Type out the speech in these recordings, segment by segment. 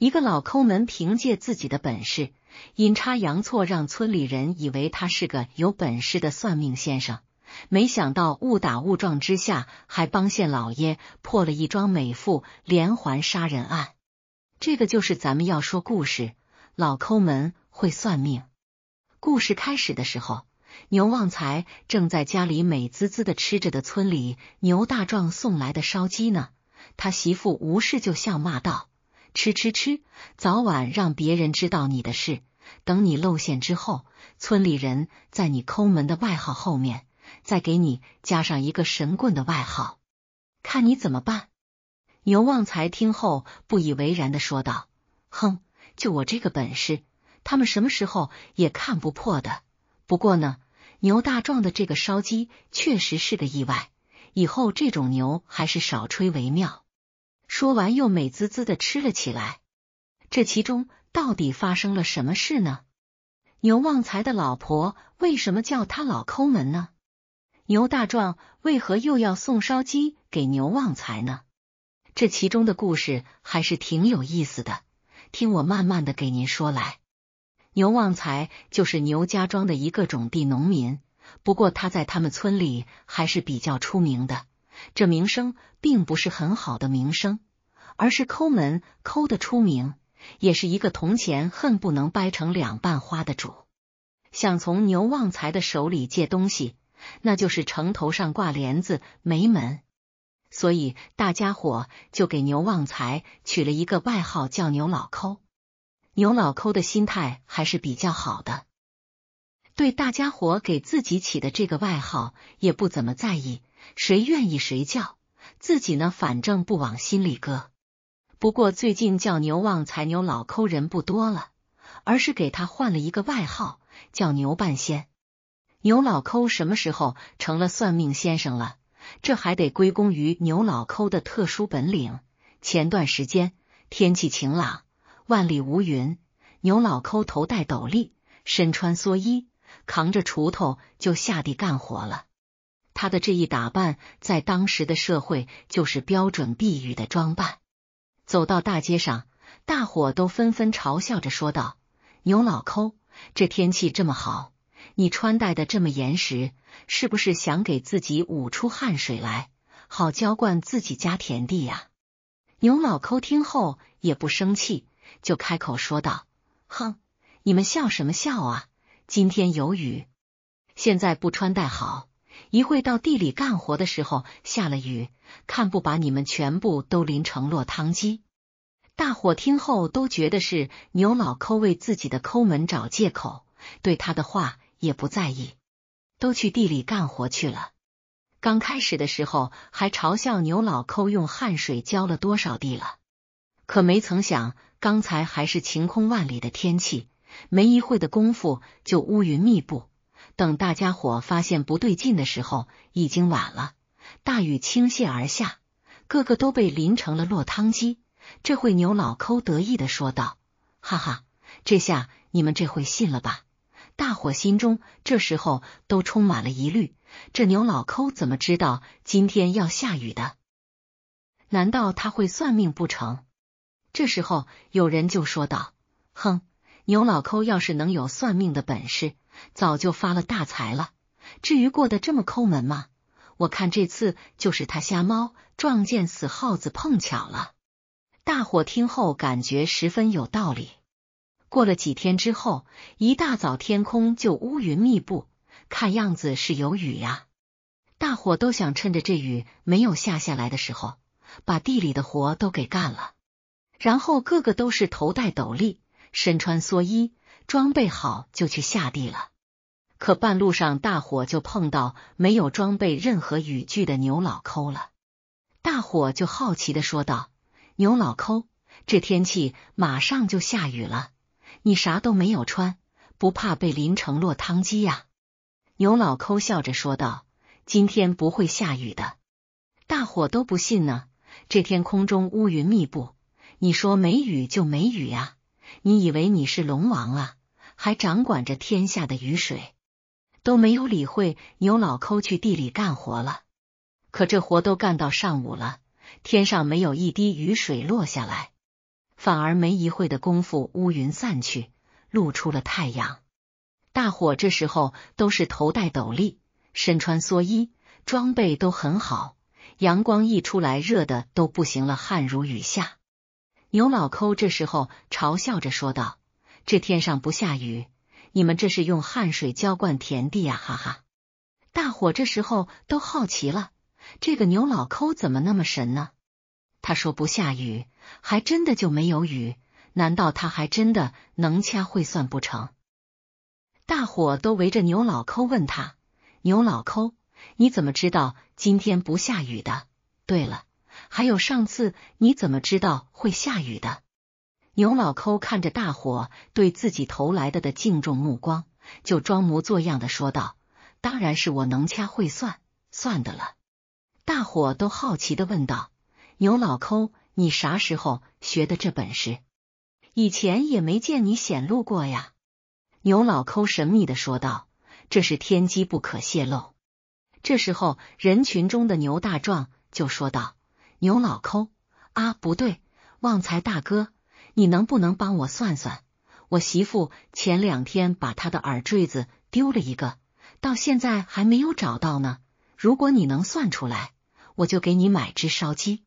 一个老抠门凭借自己的本事，阴差阳错让村里人以为他是个有本事的算命先生。没想到误打误撞之下，还帮县老爷破了一桩美妇连环杀人案。这个就是咱们要说故事。老抠门会算命。故事开始的时候，牛旺财正在家里美滋滋的吃着的村里牛大壮送来的烧鸡呢。他媳妇无事就笑骂道。吃吃吃，早晚让别人知道你的事。等你露馅之后，村里人在你抠门的外号后面，再给你加上一个神棍的外号，看你怎么办。牛旺财听后不以为然的说道：“哼，就我这个本事，他们什么时候也看不破的。不过呢，牛大壮的这个烧鸡确实是个意外，以后这种牛还是少吹为妙。”说完，又美滋滋的吃了起来。这其中到底发生了什么事呢？牛旺财的老婆为什么叫他老抠门呢？牛大壮为何又要送烧鸡给牛旺财呢？这其中的故事还是挺有意思的，听我慢慢的给您说来。牛旺财就是牛家庄的一个种地农民，不过他在他们村里还是比较出名的。这名声并不是很好的名声，而是抠门抠得出名，也是一个铜钱恨不能掰成两半花的主。想从牛旺财的手里借东西，那就是城头上挂帘子，没门。所以大家伙就给牛旺财取了一个外号，叫牛老抠。牛老抠的心态还是比较好的，对大家伙给自己起的这个外号也不怎么在意。谁愿意谁叫自己呢？反正不往心里搁。不过最近叫牛旺财、牛老抠人不多了，而是给他换了一个外号，叫牛半仙。牛老抠什么时候成了算命先生了？这还得归功于牛老抠的特殊本领。前段时间天气晴朗，万里无云，牛老抠头戴斗笠，身穿蓑衣，扛着锄头就下地干活了。他的这一打扮，在当时的社会就是标准避雨的装扮。走到大街上，大伙都纷纷嘲笑着说道：“牛老抠，这天气这么好，你穿戴的这么严实，是不是想给自己捂出汗水来，好浇灌自己家田地呀？”牛老抠听后也不生气，就开口说道：“哼，你们笑什么笑啊？今天有雨，现在不穿戴好。”一会到地里干活的时候，下了雨，看不把你们全部都淋成落汤鸡。大伙听后都觉得是牛老抠为自己的抠门找借口，对他的话也不在意，都去地里干活去了。刚开始的时候还嘲笑牛老抠用汗水浇了多少地了，可没曾想刚才还是晴空万里的天气，没一会的功夫就乌云密布。等大家伙发现不对劲的时候，已经晚了。大雨倾泻而下，个个都被淋成了落汤鸡。这会，牛老抠得意的说道：“哈哈，这下你们这回信了吧？”大伙心中这时候都充满了疑虑：这牛老抠怎么知道今天要下雨的？难道他会算命不成？这时候，有人就说道：“哼，牛老抠要是能有算命的本事。”早就发了大财了，至于过得这么抠门吗？我看这次就是他瞎猫撞见死耗子，碰巧了。大伙听后感觉十分有道理。过了几天之后，一大早天空就乌云密布，看样子是有雨呀。大伙都想趁着这雨没有下下来的时候，把地里的活都给干了。然后个个都是头戴斗笠，身穿蓑衣，装备好就去下地了。可半路上，大伙就碰到没有装备任何雨具的牛老抠了。大伙就好奇的说道：“牛老抠，这天气马上就下雨了，你啥都没有穿，不怕被淋成落汤鸡呀？”牛老抠笑着说道：“今天不会下雨的。”大伙都不信呢。这天空中乌云密布，你说没雨就没雨啊？你以为你是龙王啊，还掌管着天下的雨水？都没有理会牛老抠去地里干活了。可这活都干到上午了，天上没有一滴雨水落下来，反而没一会的功夫，乌云散去，露出了太阳。大伙这时候都是头戴斗笠，身穿蓑衣，装备都很好。阳光一出来，热的都不行了，汗如雨下。牛老抠这时候嘲笑着说道：“这天上不下雨。”你们这是用汗水浇灌田地呀，哈哈！大伙这时候都好奇了，这个牛老抠怎么那么神呢？他说不下雨，还真的就没有雨，难道他还真的能掐会算不成？大伙都围着牛老抠问他：“牛老抠，你怎么知道今天不下雨的？对了，还有上次你怎么知道会下雨的？”牛老抠看着大伙对自己投来的的敬重目光，就装模作样的说道：“当然是我能掐会算算的了。”大伙都好奇的问道：“牛老抠，你啥时候学的这本事？以前也没见你显露过呀？”牛老抠神秘的说道：“这是天机不可泄露。”这时候，人群中的牛大壮就说道：“牛老抠啊，不对，旺财大哥。”你能不能帮我算算？我媳妇前两天把她的耳坠子丢了一个，到现在还没有找到呢。如果你能算出来，我就给你买只烧鸡。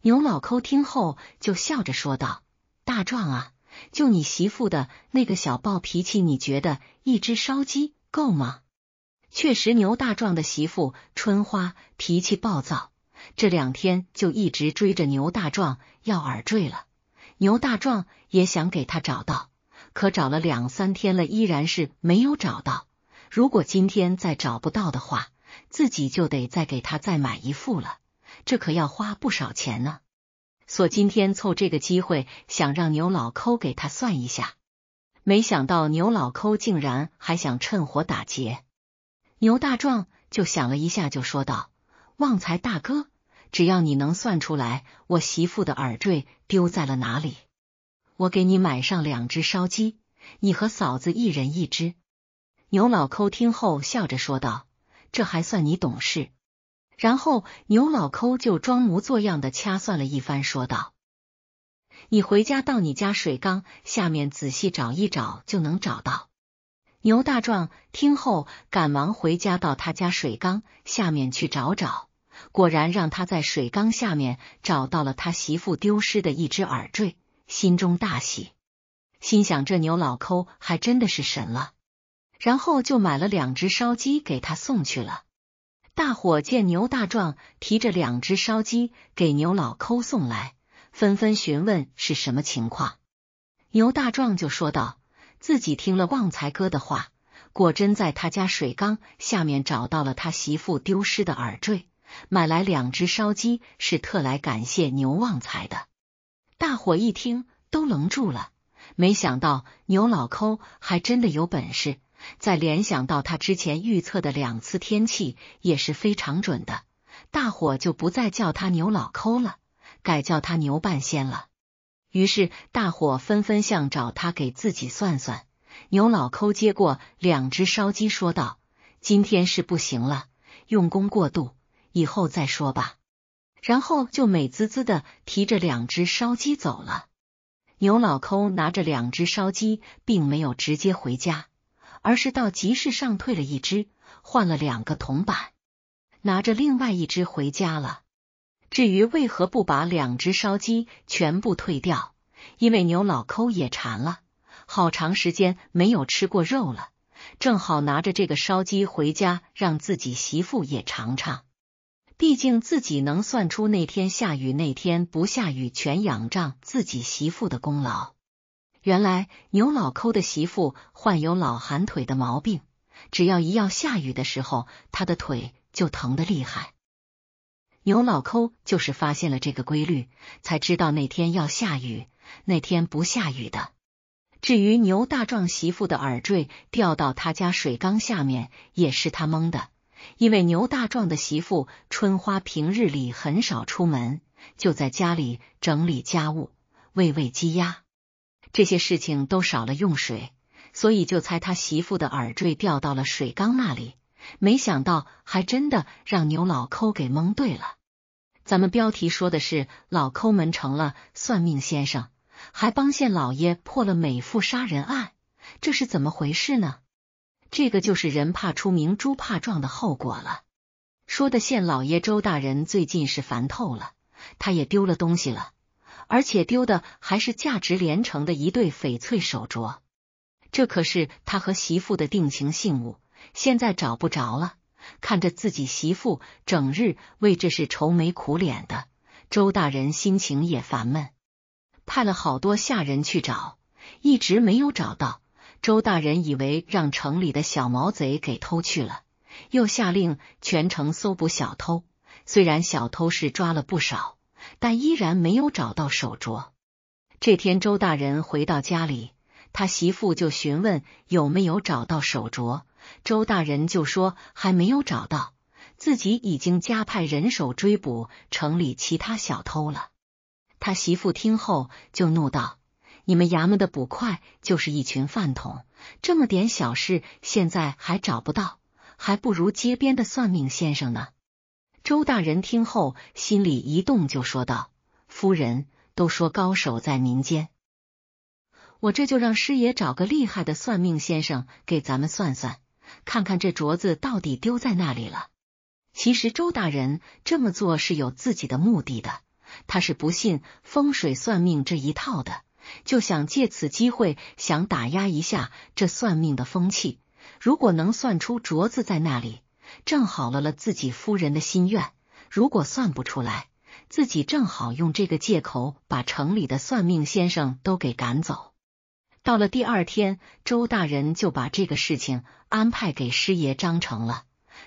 牛老抠听后就笑着说道：“大壮啊，就你媳妇的那个小暴脾气，你觉得一只烧鸡够吗？”确实，牛大壮的媳妇春花脾气暴躁，这两天就一直追着牛大壮要耳坠了。牛大壮也想给他找到，可找了两三天了，依然是没有找到。如果今天再找不到的话，自己就得再给他再买一副了，这可要花不少钱呢。所今天凑这个机会，想让牛老抠给他算一下，没想到牛老抠竟然还想趁火打劫。牛大壮就想了一下，就说道：“旺财大哥。”只要你能算出来，我媳妇的耳坠丢在了哪里，我给你买上两只烧鸡，你和嫂子一人一只。牛老抠听后笑着说道：“这还算你懂事。”然后牛老抠就装模作样的掐算了一番，说道：“你回家到你家水缸下面仔细找一找，就能找到。”牛大壮听后赶忙回家到他家水缸下面去找找。果然让他在水缸下面找到了他媳妇丢失的一只耳坠，心中大喜，心想这牛老抠还真的是神了。然后就买了两只烧鸡给他送去了。大伙见牛大壮提着两只烧鸡给牛老抠送来，纷纷询问是什么情况。牛大壮就说道：“自己听了旺财哥的话，果真在他家水缸下面找到了他媳妇丢失的耳坠。”买来两只烧鸡是特来感谢牛旺财的，大伙一听都愣住了，没想到牛老抠还真的有本事。再联想到他之前预测的两次天气也是非常准的，大伙就不再叫他牛老抠了，改叫他牛半仙了。于是大伙纷纷想找他给自己算算。牛老抠接过两只烧鸡，说道：“今天是不行了，用功过度。”以后再说吧，然后就美滋滋的提着两只烧鸡走了。牛老抠拿着两只烧鸡，并没有直接回家，而是到集市上退了一只，换了两个铜板，拿着另外一只回家了。至于为何不把两只烧鸡全部退掉，因为牛老抠也馋了，好长时间没有吃过肉了，正好拿着这个烧鸡回家，让自己媳妇也尝尝。毕竟自己能算出那天下雨那天不下雨，全仰仗自己媳妇的功劳。原来牛老抠的媳妇患有老寒腿的毛病，只要一要下雨的时候，他的腿就疼得厉害。牛老抠就是发现了这个规律，才知道那天要下雨，那天不下雨的。至于牛大壮媳妇的耳坠掉到他家水缸下面，也是他蒙的。因为牛大壮的媳妇春花平日里很少出门，就在家里整理家务、喂喂鸡鸭，这些事情都少了用水，所以就猜他媳妇的耳坠掉到了水缸那里。没想到还真的让牛老抠给蒙对了。咱们标题说的是老抠门成了算命先生，还帮县老爷破了美妇杀人案，这是怎么回事呢？这个就是人怕出名猪怕壮的后果了。说的县老爷周大人最近是烦透了，他也丢了东西了，而且丢的还是价值连城的一对翡翠手镯，这可是他和媳妇的定情信物。现在找不着了，看着自己媳妇整日为这事愁眉苦脸的，周大人心情也烦闷，派了好多下人去找，一直没有找到。周大人以为让城里的小毛贼给偷去了，又下令全城搜捕小偷。虽然小偷是抓了不少，但依然没有找到手镯。这天，周大人回到家里，他媳妇就询问有没有找到手镯。周大人就说还没有找到，自己已经加派人手追捕城里其他小偷了。他媳妇听后就怒道。你们衙门的捕快就是一群饭桶，这么点小事现在还找不到，还不如街边的算命先生呢。周大人听后心里一动，就说道：“夫人都说高手在民间，我这就让师爷找个厉害的算命先生给咱们算算，看看这镯子到底丢在那里了。”其实周大人这么做是有自己的目的的，他是不信风水算命这一套的。就想借此机会，想打压一下这算命的风气。如果能算出镯子在那里，正好了了自己夫人的心愿；如果算不出来，自己正好用这个借口把城里的算命先生都给赶走。到了第二天，周大人就把这个事情安排给师爷张成了。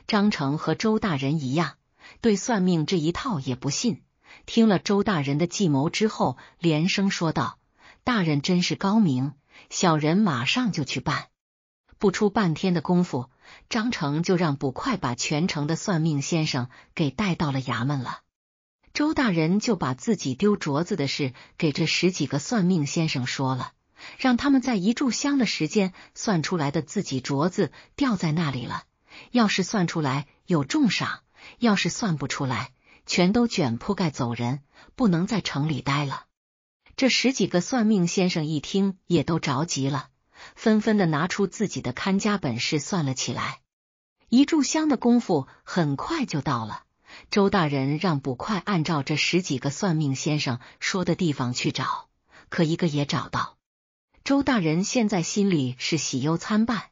张成和周大人一样，对算命这一套也不信。听了周大人的计谋之后，连声说道。大人真是高明，小人马上就去办。不出半天的功夫，张成就让捕快把全城的算命先生给带到了衙门了。周大人就把自己丢镯子的事给这十几个算命先生说了，让他们在一炷香的时间算出来的自己镯子掉在那里了。要是算出来有重赏，要是算不出来，全都卷铺盖走人，不能在城里待了。这十几个算命先生一听，也都着急了，纷纷的拿出自己的看家本事算了起来。一炷香的功夫很快就到了，周大人让捕快按照这十几个算命先生说的地方去找，可一个也找到。周大人现在心里是喜忧参半，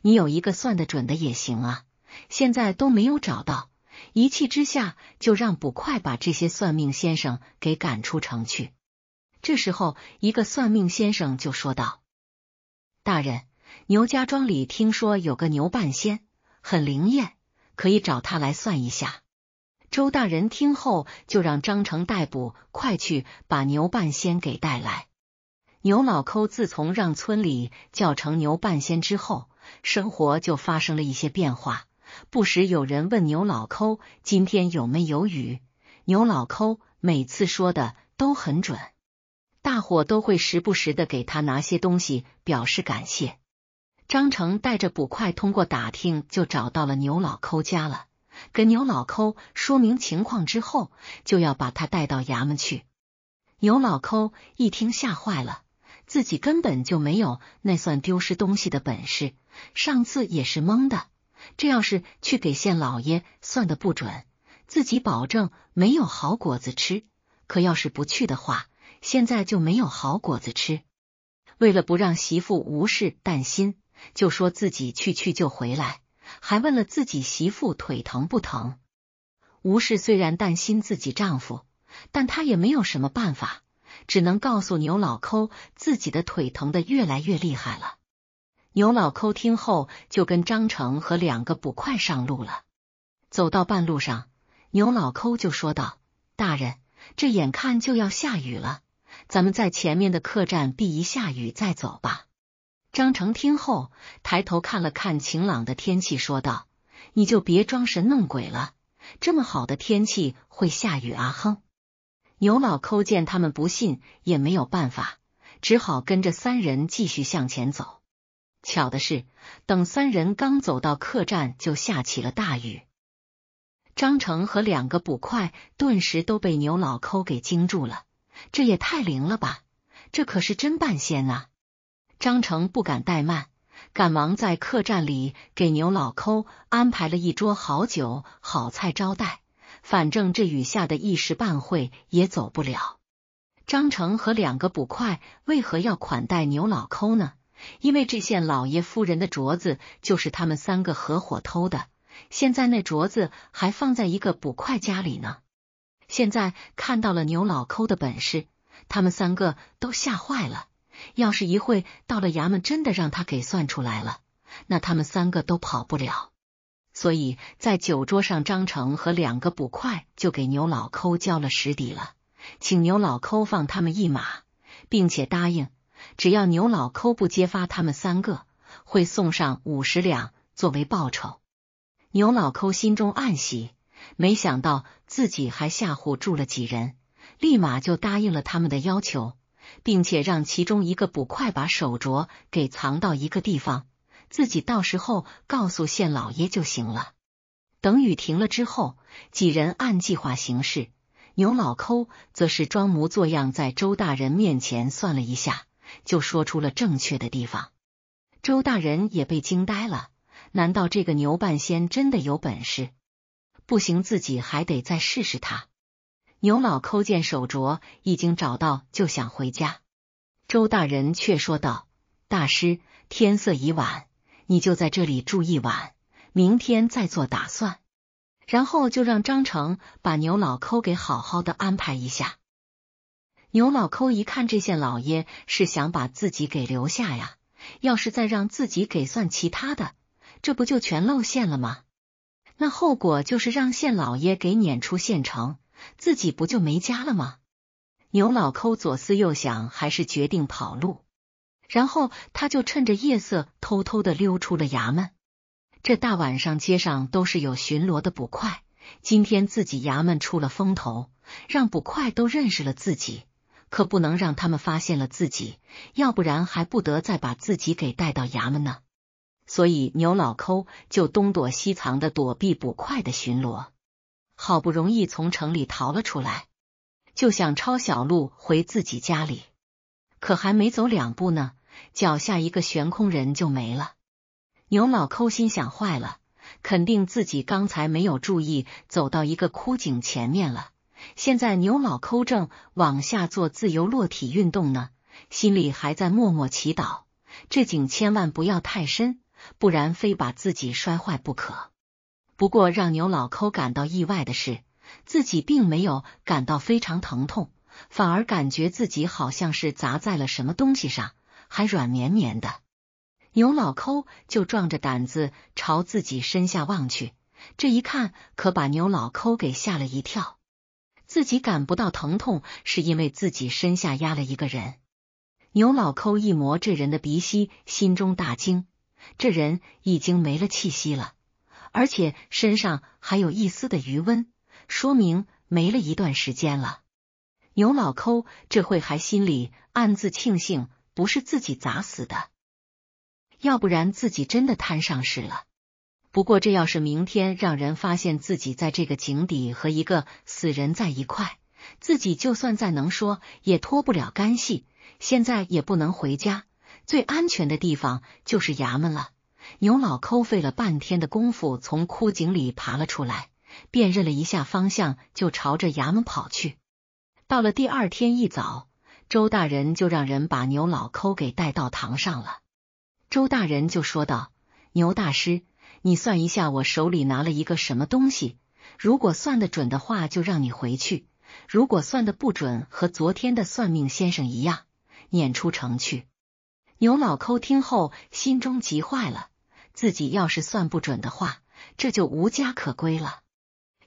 你有一个算得准的也行啊，现在都没有找到，一气之下就让捕快把这些算命先生给赶出城去。这时候，一个算命先生就说道：“大人，牛家庄里听说有个牛半仙，很灵验，可以找他来算一下。”周大人听后就让张成逮捕，快去把牛半仙给带来。牛老抠自从让村里叫成牛半仙之后，生活就发生了一些变化。不时有人问牛老抠今天有没有雨，牛老抠每次说的都很准。大伙都会时不时的给他拿些东西表示感谢。张成带着捕快通过打听就找到了牛老抠家了，跟牛老抠说明情况之后，就要把他带到衙门去。牛老抠一听吓坏了，自己根本就没有那算丢失东西的本事，上次也是懵的。这要是去给县老爷算的不准，自己保证没有好果子吃。可要是不去的话，现在就没有好果子吃。为了不让媳妇吴氏担心，就说自己去去就回来，还问了自己媳妇腿疼不疼。吴氏虽然担心自己丈夫，但她也没有什么办法，只能告诉牛老抠自己的腿疼的越来越厉害了。牛老抠听后就跟张成和两个捕快上路了。走到半路上，牛老抠就说道：“大人，这眼看就要下雨了。”咱们在前面的客栈避一下雨再走吧。张成听后抬头看了看晴朗的天气，说道：“你就别装神弄鬼了，这么好的天气会下雨啊？”哼！牛老抠见他们不信，也没有办法，只好跟着三人继续向前走。巧的是，等三人刚走到客栈，就下起了大雨。张成和两个捕快顿时都被牛老抠给惊住了。这也太灵了吧！这可是真半仙啊！张成不敢怠慢，赶忙在客栈里给牛老抠安排了一桌好酒好菜招待。反正这雨下的一时半会也走不了。张成和两个捕快为何要款待牛老抠呢？因为这县老爷夫人的镯子就是他们三个合伙偷的，现在那镯子还放在一个捕快家里呢。现在看到了牛老抠的本事，他们三个都吓坏了。要是一会到了衙门，真的让他给算出来了，那他们三个都跑不了。所以在酒桌上，张成和两个捕快就给牛老抠交了实底了，请牛老抠放他们一马，并且答应只要牛老抠不揭发他们三个，会送上五十两作为报酬。牛老抠心中暗喜。没想到自己还吓唬住了几人，立马就答应了他们的要求，并且让其中一个捕快把手镯给藏到一个地方，自己到时候告诉县老爷就行了。等雨停了之后，几人按计划行事。牛老抠则是装模作样，在周大人面前算了一下，就说出了正确的地方。周大人也被惊呆了，难道这个牛半仙真的有本事？不行，自己还得再试试。他牛老抠见手镯已经找到，就想回家。周大人却说道：“大师，天色已晚，你就在这里住一晚，明天再做打算。”然后就让张成把牛老抠给好好的安排一下。牛老抠一看，这县老爷是想把自己给留下呀！要是再让自己给算其他的，这不就全露馅了吗？那后果就是让县老爷给撵出县城，自己不就没家了吗？牛老抠左思右想，还是决定跑路。然后他就趁着夜色偷偷的溜出了衙门。这大晚上街上都是有巡逻的捕快，今天自己衙门出了风头，让捕快都认识了自己，可不能让他们发现了自己，要不然还不得再把自己给带到衙门呢。所以牛老抠就东躲西藏的躲避捕快的巡逻，好不容易从城里逃了出来，就想抄小路回自己家里。可还没走两步呢，脚下一个悬空人就没了。牛老抠心想坏了，肯定自己刚才没有注意，走到一个枯井前面了。现在牛老抠正往下做自由落体运动呢，心里还在默默祈祷：这井千万不要太深。不然非把自己摔坏不可。不过让牛老抠感到意外的是，自己并没有感到非常疼痛，反而感觉自己好像是砸在了什么东西上，还软绵绵的。牛老抠就壮着胆子朝自己身下望去，这一看可把牛老抠给吓了一跳。自己感不到疼痛，是因为自己身下压了一个人。牛老抠一摸这人的鼻息，心中大惊。这人已经没了气息了，而且身上还有一丝的余温，说明没了一段时间了。牛老抠这会还心里暗自庆幸，不是自己砸死的，要不然自己真的摊上事了。不过这要是明天让人发现自己在这个井底和一个死人在一块，自己就算再能说，也脱不了干系。现在也不能回家。最安全的地方就是衙门了。牛老抠费了半天的功夫，从枯井里爬了出来，辨认了一下方向，就朝着衙门跑去。到了第二天一早，周大人就让人把牛老抠给带到堂上了。周大人就说道：“牛大师，你算一下我手里拿了一个什么东西。如果算得准的话，就让你回去；如果算的不准，和昨天的算命先生一样，撵出城去。”牛老抠听后，心中急坏了。自己要是算不准的话，这就无家可归了。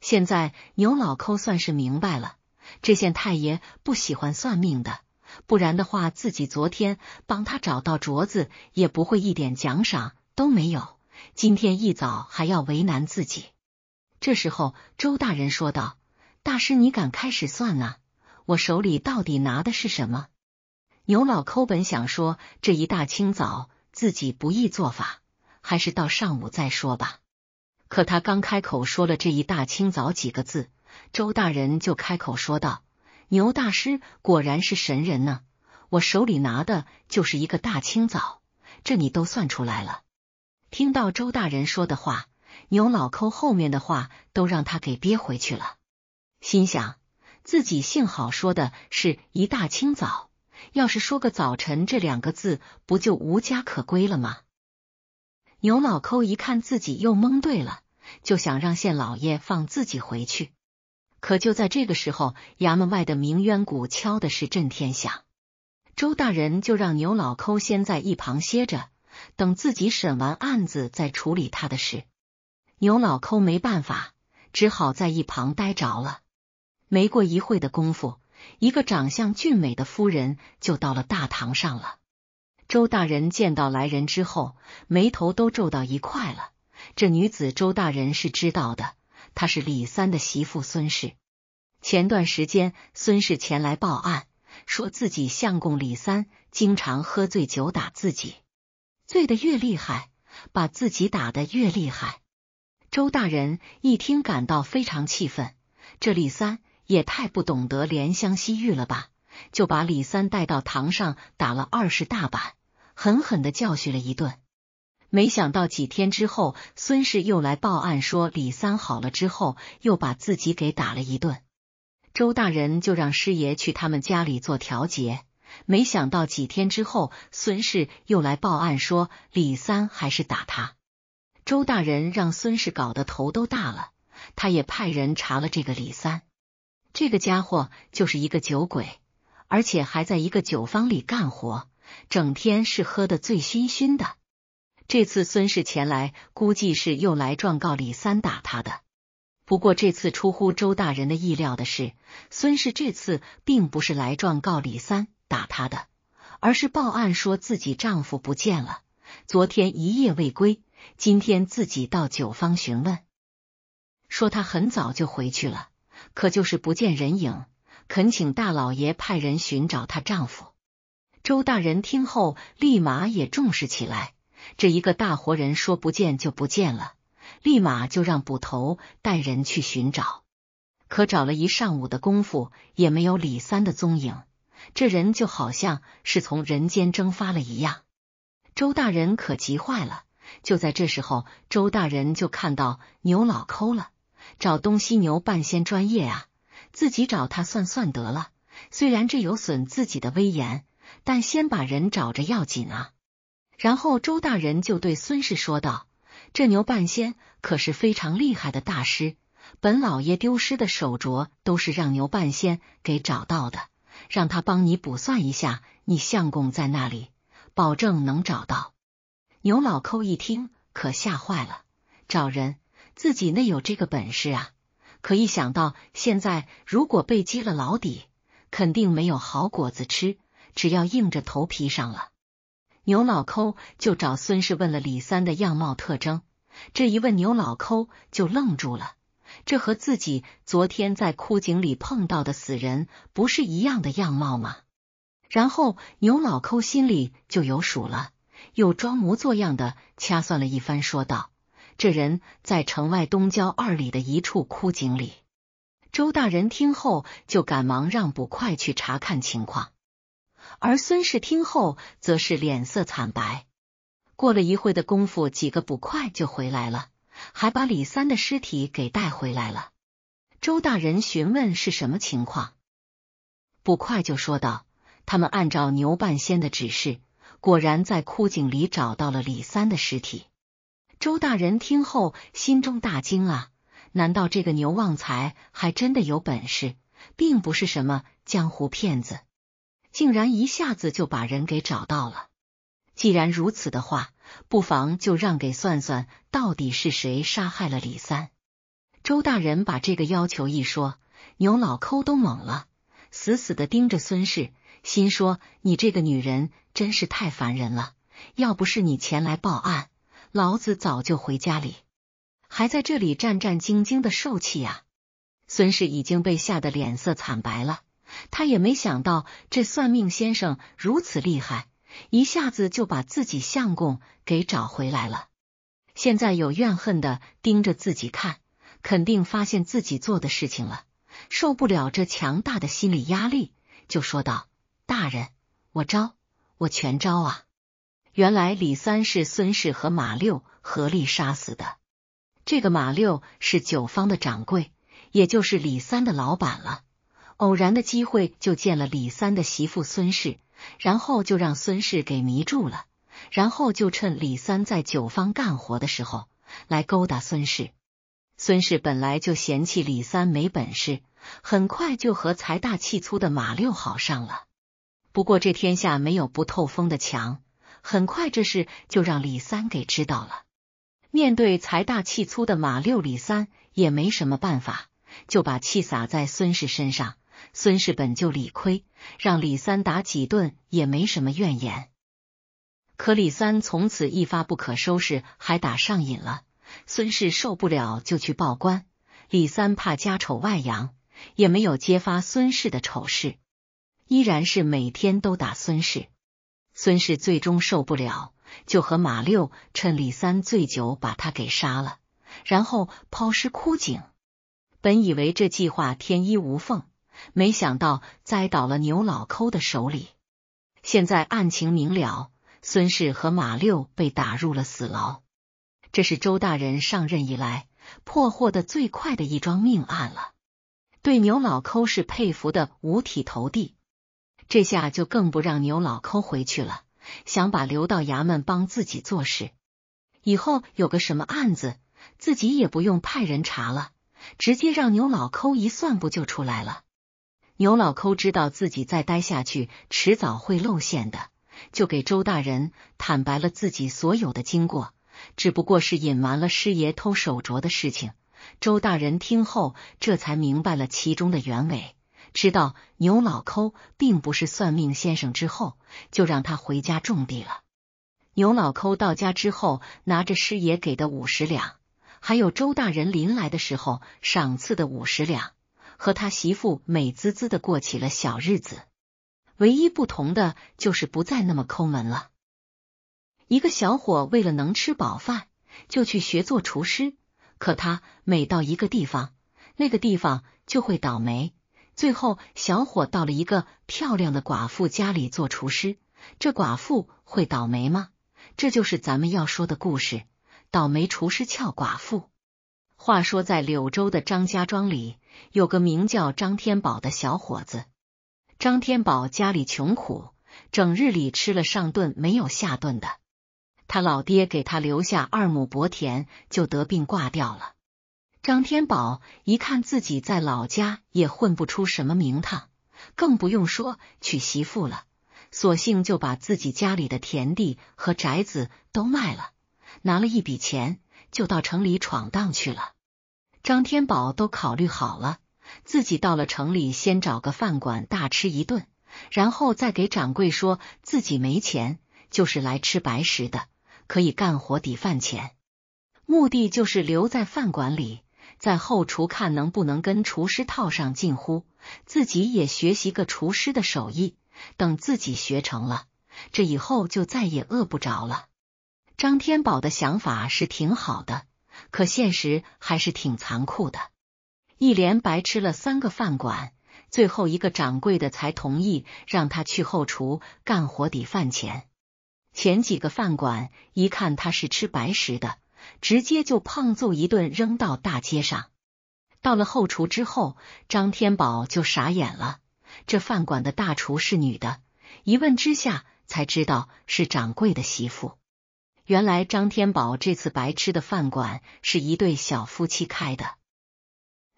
现在牛老抠算是明白了，这县太爷不喜欢算命的，不然的话，自己昨天帮他找到镯子，也不会一点奖赏都没有。今天一早还要为难自己。这时候，周大人说道：“大师，你敢开始算啊？我手里到底拿的是什么？”牛老抠本想说这一大清早自己不易做法，还是到上午再说吧。可他刚开口说了这一大清早几个字，周大人就开口说道：“牛大师果然是神人呢，我手里拿的就是一个大清早，这你都算出来了。”听到周大人说的话，牛老抠后面的话都让他给憋回去了，心想自己幸好说的是一大清早。要是说个早晨这两个字，不就无家可归了吗？牛老抠一看自己又蒙对了，就想让县老爷放自己回去。可就在这个时候，衙门外的鸣冤鼓敲的是震天响。周大人就让牛老抠先在一旁歇着，等自己审完案子再处理他的事。牛老抠没办法，只好在一旁待着了。没过一会的功夫。一个长相俊美的夫人就到了大堂上了。周大人见到来人之后，眉头都皱到一块了。这女子，周大人是知道的，她是李三的媳妇孙氏。前段时间，孙氏前来报案，说自己相公李三经常喝醉酒打自己，醉得越厉害，把自己打得越厉害。周大人一听，感到非常气愤。这李三。也太不懂得怜香惜玉了吧！就把李三带到堂上打了二十大板，狠狠的教训了一顿。没想到几天之后，孙氏又来报案说李三好了之后，又把自己给打了一顿。周大人就让师爷去他们家里做调解。没想到几天之后，孙氏又来报案说李三还是打他。周大人让孙氏搞得头都大了，他也派人查了这个李三。这个家伙就是一个酒鬼，而且还在一个酒坊里干活，整天是喝得醉醺醺的。这次孙氏前来，估计是又来状告李三打他的。不过这次出乎周大人的意料的是，孙氏这次并不是来状告李三打他的，而是报案说自己丈夫不见了，昨天一夜未归，今天自己到酒坊询问，说他很早就回去了。可就是不见人影，恳请大老爷派人寻找她丈夫。周大人听后立马也重视起来，这一个大活人说不见就不见了，立马就让捕头带人去寻找。可找了一上午的功夫，也没有李三的踪影，这人就好像是从人间蒸发了一样。周大人可急坏了。就在这时候，周大人就看到牛老抠了。找东西牛半仙专业啊，自己找他算算得了。虽然这有损自己的威严，但先把人找着要紧啊。然后周大人就对孙氏说道：“这牛半仙可是非常厉害的大师，本老爷丢失的手镯都是让牛半仙给找到的，让他帮你卜算一下你相公在那里，保证能找到。”牛老抠一听可吓坏了，找人。自己那有这个本事啊？可一想到现在如果被揭了老底，肯定没有好果子吃。只要硬着头皮上了，牛老抠就找孙氏问了李三的样貌特征。这一问，牛老抠就愣住了。这和自己昨天在枯井里碰到的死人不是一样的样貌吗？然后牛老抠心里就有数了，又装模作样的掐算了一番，说道。这人在城外东郊二里的一处枯井里。周大人听后就赶忙让捕快去查看情况，而孙氏听后则是脸色惨白。过了一会的功夫，几个捕快就回来了，还把李三的尸体给带回来了。周大人询问是什么情况，捕快就说道：“他们按照牛半仙的指示，果然在枯井里找到了李三的尸体。”周大人听后心中大惊啊！难道这个牛旺财还真的有本事，并不是什么江湖骗子，竟然一下子就把人给找到了？既然如此的话，不妨就让给算算到底是谁杀害了李三。周大人把这个要求一说，牛老抠都懵了，死死的盯着孙氏，心说你这个女人真是太烦人了，要不是你前来报案。老子早就回家里，还在这里战战兢兢的受气呀！孙氏已经被吓得脸色惨白了，他也没想到这算命先生如此厉害，一下子就把自己相公给找回来了。现在有怨恨的盯着自己看，肯定发现自己做的事情了，受不了这强大的心理压力，就说道：“大人，我招，我全招啊！”原来李三是孙氏和马六合力杀死的。这个马六是酒坊的掌柜，也就是李三的老板了。偶然的机会就见了李三的媳妇孙氏，然后就让孙氏给迷住了，然后就趁李三在酒坊干活的时候来勾搭孙氏。孙氏本来就嫌弃李三没本事，很快就和财大气粗的马六好上了。不过这天下没有不透风的墙。很快这事就让李三给知道了。面对财大气粗的马六，李三也没什么办法，就把气撒在孙氏身上。孙氏本就理亏，让李三打几顿也没什么怨言。可李三从此一发不可收拾，还打上瘾了。孙氏受不了，就去报官。李三怕家丑外扬，也没有揭发孙氏的丑事，依然是每天都打孙氏。孙氏最终受不了，就和马六趁李三醉酒，把他给杀了，然后抛尸枯井。本以为这计划天衣无缝，没想到栽倒了牛老抠的手里。现在案情明了，孙氏和马六被打入了死牢。这是周大人上任以来破获的最快的一桩命案了，对牛老抠是佩服的五体投地。这下就更不让牛老抠回去了，想把刘道衙门帮自己做事，以后有个什么案子，自己也不用派人查了，直接让牛老抠一算不就出来了？牛老抠知道自己再待下去迟早会露馅的，就给周大人坦白了自己所有的经过，只不过是隐瞒了师爷偷手镯的事情。周大人听后，这才明白了其中的原委。知道牛老抠并不是算命先生之后，就让他回家种地了。牛老抠到家之后，拿着师爷给的五十两，还有周大人临来的时候赏赐的五十两，和他媳妇美滋滋的过起了小日子。唯一不同的就是不再那么抠门了。一个小伙为了能吃饱饭，就去学做厨师，可他每到一个地方，那个地方就会倒霉。最后，小伙到了一个漂亮的寡妇家里做厨师。这寡妇会倒霉吗？这就是咱们要说的故事——倒霉厨师俏寡妇。话说，在柳州的张家庄里，有个名叫张天宝的小伙子。张天宝家里穷苦，整日里吃了上顿没有下顿的。他老爹给他留下二亩薄田，就得病挂掉了。张天宝一看自己在老家也混不出什么名堂，更不用说娶媳妇了。索性就把自己家里的田地和宅子都卖了，拿了一笔钱，就到城里闯荡去了。张天宝都考虑好了，自己到了城里先找个饭馆大吃一顿，然后再给掌柜说自己没钱，就是来吃白食的，可以干活抵饭钱，目的就是留在饭馆里。在后厨看能不能跟厨师套上近乎，自己也学习个厨师的手艺。等自己学成了，这以后就再也饿不着了。张天宝的想法是挺好的，可现实还是挺残酷的。一连白吃了三个饭馆，最后一个掌柜的才同意让他去后厨干活抵饭钱。前几个饭馆一看他是吃白食的。直接就胖揍一顿，扔到大街上。到了后厨之后，张天宝就傻眼了。这饭馆的大厨是女的，一问之下才知道是掌柜的媳妇。原来张天宝这次白吃的饭馆是一对小夫妻开的，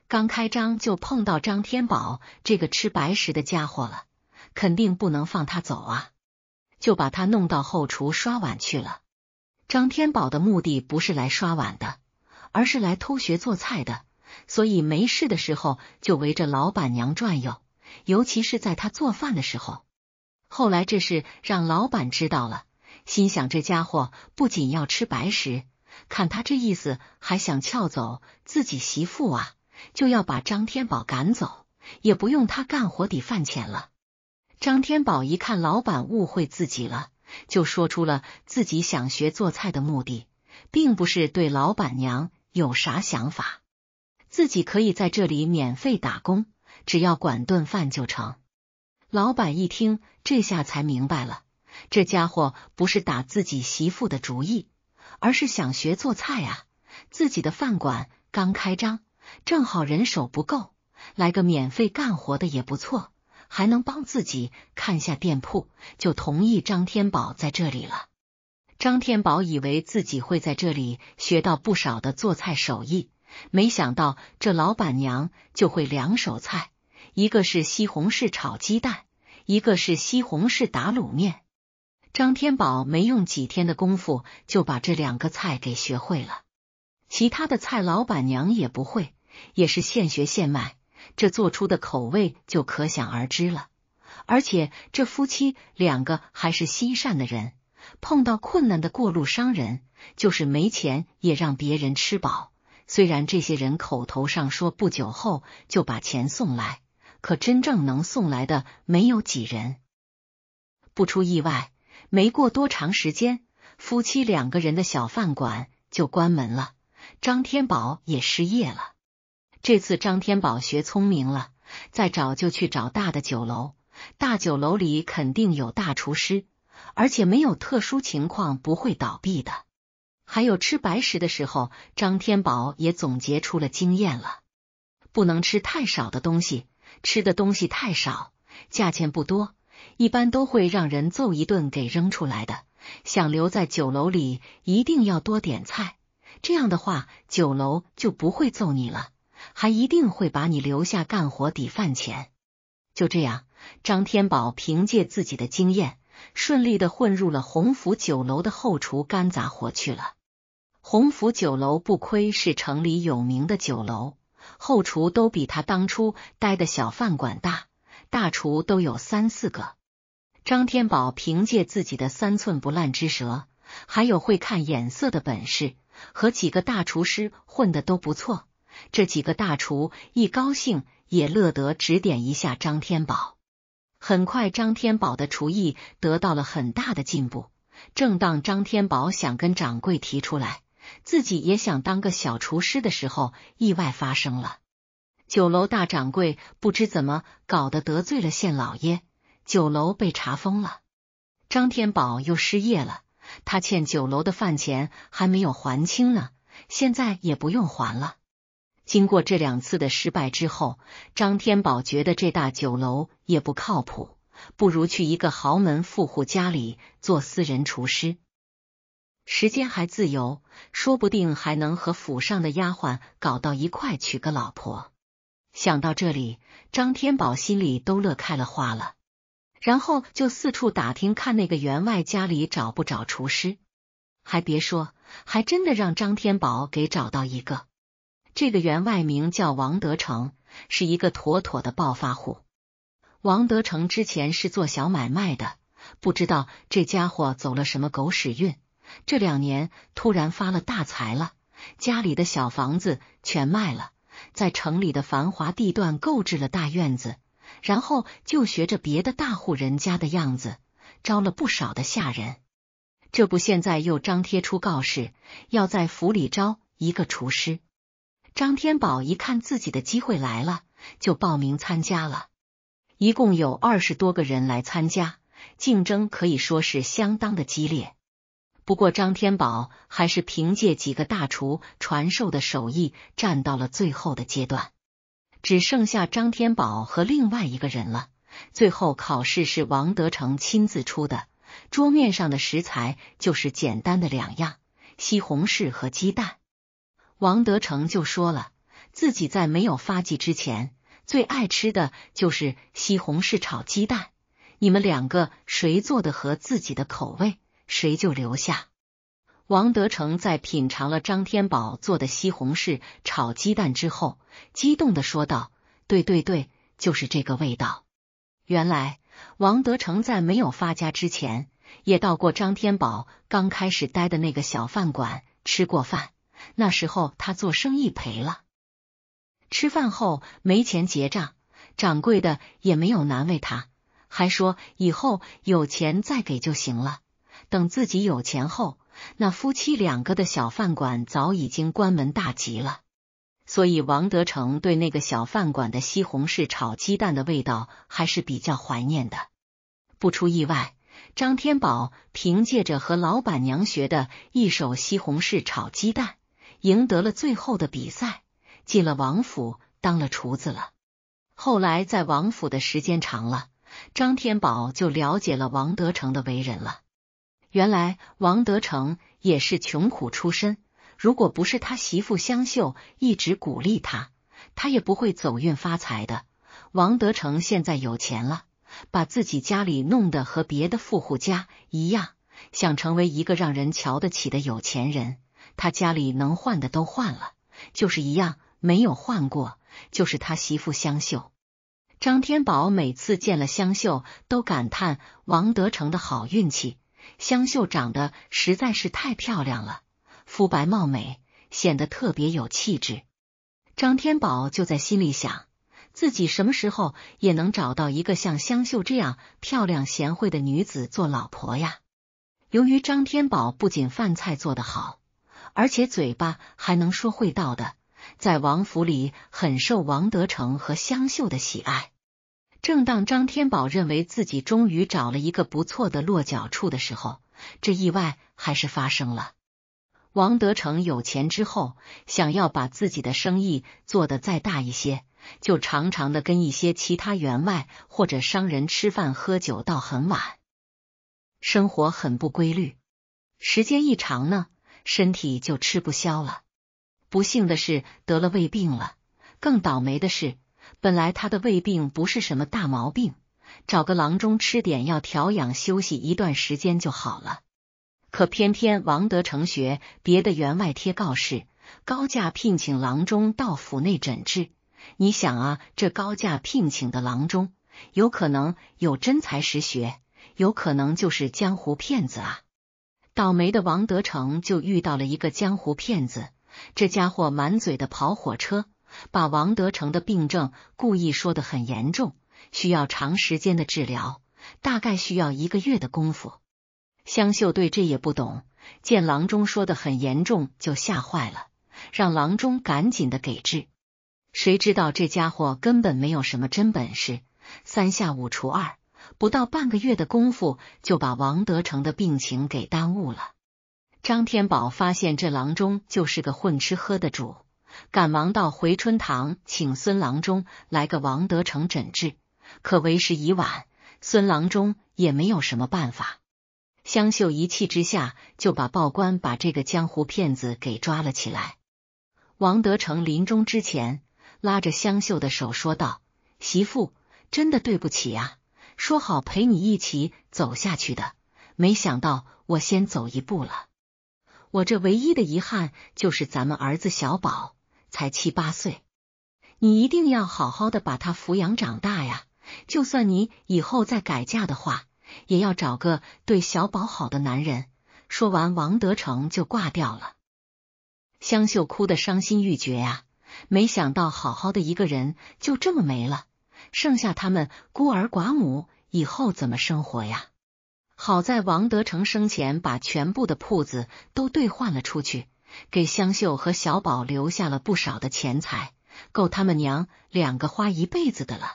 刚开张就碰到张天宝这个吃白食的家伙了，肯定不能放他走啊，就把他弄到后厨刷碗去了。张天宝的目的不是来刷碗的，而是来偷学做菜的，所以没事的时候就围着老板娘转悠，尤其是在他做饭的时候。后来这事让老板知道了，心想这家伙不仅要吃白食，看他这意思还想撬走自己媳妇啊，就要把张天宝赶走，也不用他干活抵饭钱了。张天宝一看老板误会自己了。就说出了自己想学做菜的目的，并不是对老板娘有啥想法，自己可以在这里免费打工，只要管顿饭就成。老板一听，这下才明白了，这家伙不是打自己媳妇的主意，而是想学做菜啊。自己的饭馆刚开张，正好人手不够，来个免费干活的也不错。还能帮自己看下店铺，就同意张天宝在这里了。张天宝以为自己会在这里学到不少的做菜手艺，没想到这老板娘就会两手菜，一个是西红柿炒鸡蛋，一个是西红柿打卤面。张天宝没用几天的功夫就把这两个菜给学会了，其他的菜老板娘也不会，也是现学现卖。这做出的口味就可想而知了，而且这夫妻两个还是心善的人，碰到困难的过路商人，就是没钱也让别人吃饱。虽然这些人口头上说不久后就把钱送来，可真正能送来的没有几人。不出意外，没过多长时间，夫妻两个人的小饭馆就关门了，张天宝也失业了。这次张天宝学聪明了，再找就去找大的酒楼。大酒楼里肯定有大厨师，而且没有特殊情况不会倒闭的。还有吃白食的时候，张天宝也总结出了经验了：不能吃太少的东西，吃的东西太少，价钱不多，一般都会让人揍一顿给扔出来的。想留在酒楼里，一定要多点菜。这样的话，酒楼就不会揍你了。还一定会把你留下干活抵饭钱。就这样，张天宝凭借自己的经验，顺利的混入了鸿福酒楼的后厨干杂活去了。鸿福酒楼不亏是城里有名的酒楼，后厨都比他当初待的小饭馆大，大厨都有三四个。张天宝凭借自己的三寸不烂之舌，还有会看眼色的本事，和几个大厨师混的都不错。这几个大厨一高兴，也乐得指点一下张天宝。很快，张天宝的厨艺得到了很大的进步。正当张天宝想跟掌柜提出来自己也想当个小厨师的时候，意外发生了。酒楼大掌柜不知怎么搞得得罪了县老爷，酒楼被查封了，张天宝又失业了。他欠酒楼的饭钱还没有还清呢，现在也不用还了。经过这两次的失败之后，张天宝觉得这大酒楼也不靠谱，不如去一个豪门富户家里做私人厨师，时间还自由，说不定还能和府上的丫鬟搞到一块，娶个老婆。想到这里，张天宝心里都乐开了花了，然后就四处打听，看那个员外家里找不找厨师。还别说，还真的让张天宝给找到一个。这个员外名叫王德成，是一个妥妥的暴发户。王德成之前是做小买卖的，不知道这家伙走了什么狗屎运，这两年突然发了大财了。家里的小房子全卖了，在城里的繁华地段购置了大院子，然后就学着别的大户人家的样子，招了不少的下人。这不，现在又张贴出告示，要在府里招一个厨师。张天宝一看自己的机会来了，就报名参加了。一共有二十多个人来参加，竞争可以说是相当的激烈。不过张天宝还是凭借几个大厨传授的手艺，站到了最后的阶段。只剩下张天宝和另外一个人了。最后考试是王德成亲自出的，桌面上的食材就是简单的两样：西红柿和鸡蛋。王德成就说了，自己在没有发迹之前，最爱吃的就是西红柿炒鸡蛋。你们两个谁做的合自己的口味，谁就留下。王德成在品尝了张天宝做的西红柿炒鸡蛋之后，激动的说道：“对对对，就是这个味道。”原来，王德成在没有发家之前，也到过张天宝刚开始待的那个小饭馆吃过饭。那时候他做生意赔了，吃饭后没钱结账，掌柜的也没有难为他，还说以后有钱再给就行了。等自己有钱后，那夫妻两个的小饭馆早已经关门大吉了。所以王德成对那个小饭馆的西红柿炒鸡蛋的味道还是比较怀念的。不出意外，张天宝凭借着和老板娘学的一手西红柿炒鸡蛋。赢得了最后的比赛，进了王府当了厨子了。后来在王府的时间长了，张天宝就了解了王德成的为人了。原来王德成也是穷苦出身，如果不是他媳妇香秀一直鼓励他，他也不会走运发财的。王德成现在有钱了，把自己家里弄得和别的富户家一样，想成为一个让人瞧得起的有钱人。他家里能换的都换了，就是一样没有换过。就是他媳妇香秀，张天宝每次见了香秀都感叹王德成的好运气。香秀长得实在是太漂亮了，肤白貌美，显得特别有气质。张天宝就在心里想，自己什么时候也能找到一个像香秀这样漂亮贤惠的女子做老婆呀？由于张天宝不仅饭菜做得好，而且嘴巴还能说会道的，在王府里很受王德成和香秀的喜爱。正当张天宝认为自己终于找了一个不错的落脚处的时候，这意外还是发生了。王德成有钱之后，想要把自己的生意做得再大一些，就常常的跟一些其他员外或者商人吃饭喝酒到很晚，生活很不规律。时间一长呢。身体就吃不消了。不幸的是得了胃病了。更倒霉的是，本来他的胃病不是什么大毛病，找个郎中吃点药调养休息一段时间就好了。可偏偏王德成学别的员外贴告示，高价聘请郎中到府内诊治。你想啊，这高价聘请的郎中，有可能有真才实学，有可能就是江湖骗子啊。倒霉的王德成就遇到了一个江湖骗子，这家伙满嘴的跑火车，把王德成的病症故意说的很严重，需要长时间的治疗，大概需要一个月的功夫。香秀对这也不懂，见郎中说的很严重，就吓坏了，让郎中赶紧的给治。谁知道这家伙根本没有什么真本事，三下五除二。不到半个月的功夫，就把王德成的病情给耽误了。张天宝发现这郎中就是个混吃喝的主，赶忙到回春堂请孙郎中来个王德成诊治。可为时已晚，孙郎中也没有什么办法。香秀一气之下就把报官，把这个江湖骗子给抓了起来。王德成临终之前拉着香秀的手说道：“媳妇，真的对不起啊。”说好陪你一起走下去的，没想到我先走一步了。我这唯一的遗憾就是咱们儿子小宝才七八岁，你一定要好好的把他抚养长大呀。就算你以后再改嫁的话，也要找个对小宝好的男人。说完，王德成就挂掉了。香秀哭得伤心欲绝啊，没想到好好的一个人就这么没了。剩下他们孤儿寡母以后怎么生活呀？好在王德成生前把全部的铺子都兑换了出去，给香秀和小宝留下了不少的钱财，够他们娘两个花一辈子的了。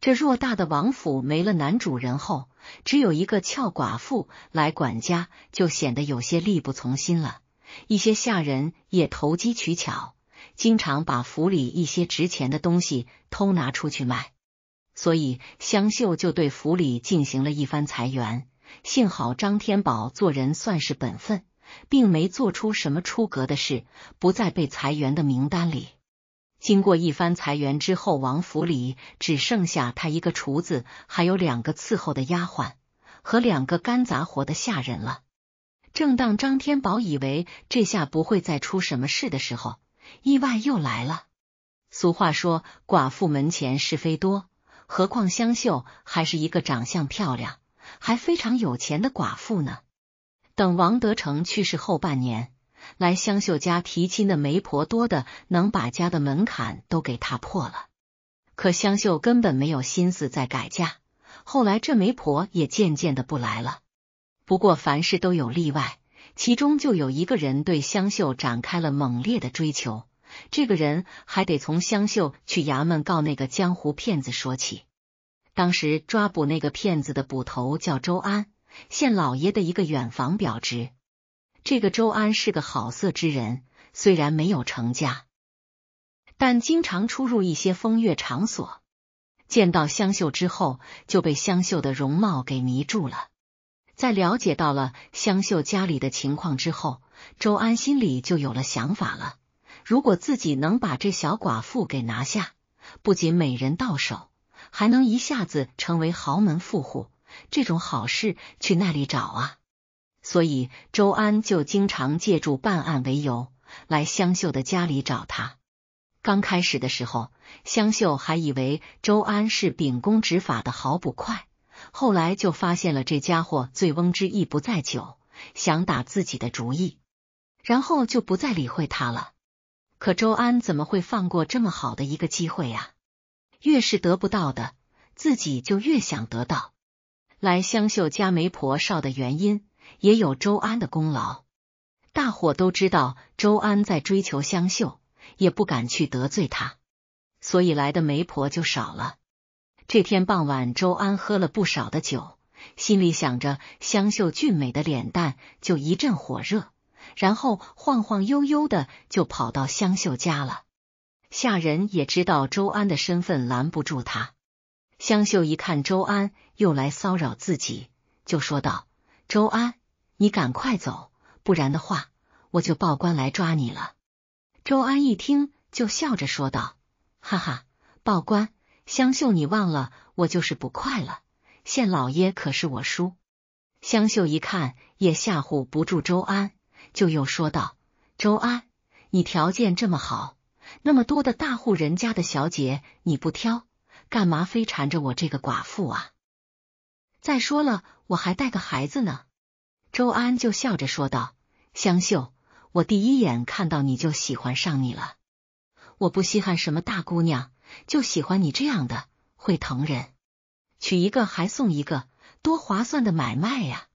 这偌大的王府没了男主人后，只有一个俏寡妇来管家，就显得有些力不从心了。一些下人也投机取巧，经常把府里一些值钱的东西偷拿出去卖。所以，香秀就对府里进行了一番裁员。幸好张天宝做人算是本分，并没做出什么出格的事，不在被裁员的名单里。经过一番裁员之后，王府里只剩下他一个厨子，还有两个伺候的丫鬟和两个干杂活的下人了。正当张天宝以为这下不会再出什么事的时候，意外又来了。俗话说：“寡妇门前是非多。”何况香秀还是一个长相漂亮、还非常有钱的寡妇呢。等王德成去世后半年，来香秀家提亲的媒婆多的能把家的门槛都给踏破了。可香秀根本没有心思再改嫁。后来这媒婆也渐渐的不来了。不过凡事都有例外，其中就有一个人对香秀展开了猛烈的追求。这个人还得从香秀去衙门告那个江湖骗子说起。当时抓捕那个骗子的捕头叫周安，县老爷的一个远房表侄。这个周安是个好色之人，虽然没有成家，但经常出入一些风月场所。见到香秀之后，就被香秀的容貌给迷住了。在了解到了香秀家里的情况之后，周安心里就有了想法了。如果自己能把这小寡妇给拿下，不仅美人到手，还能一下子成为豪门富户。这种好事去那里找啊？所以周安就经常借助办案为由来香秀的家里找他。刚开始的时候，香秀还以为周安是秉公执法的好捕快，后来就发现了这家伙醉翁之意不在酒，想打自己的主意，然后就不再理会他了。可周安怎么会放过这么好的一个机会呀？越是得不到的，自己就越想得到。来香秀家媒婆少的原因，也有周安的功劳。大伙都知道周安在追求香秀，也不敢去得罪他，所以来的媒婆就少了。这天傍晚，周安喝了不少的酒，心里想着香秀俊美的脸蛋，就一阵火热。然后晃晃悠悠的就跑到香秀家了。下人也知道周安的身份，拦不住他。香秀一看周安又来骚扰自己，就说道：“周安，你赶快走，不然的话我就报官来抓你了。”周安一听就笑着说道：“哈哈，报官？香秀，你忘了我就是不快了。县老爷可是我叔。”香秀一看也吓唬不住周安。就又说道：“周安，你条件这么好，那么多的大户人家的小姐你不挑，干嘛非缠着我这个寡妇啊？再说了，我还带个孩子呢。”周安就笑着说道：“香秀，我第一眼看到你就喜欢上你了，我不稀罕什么大姑娘，就喜欢你这样的会疼人，娶一个还送一个，多划算的买卖呀！”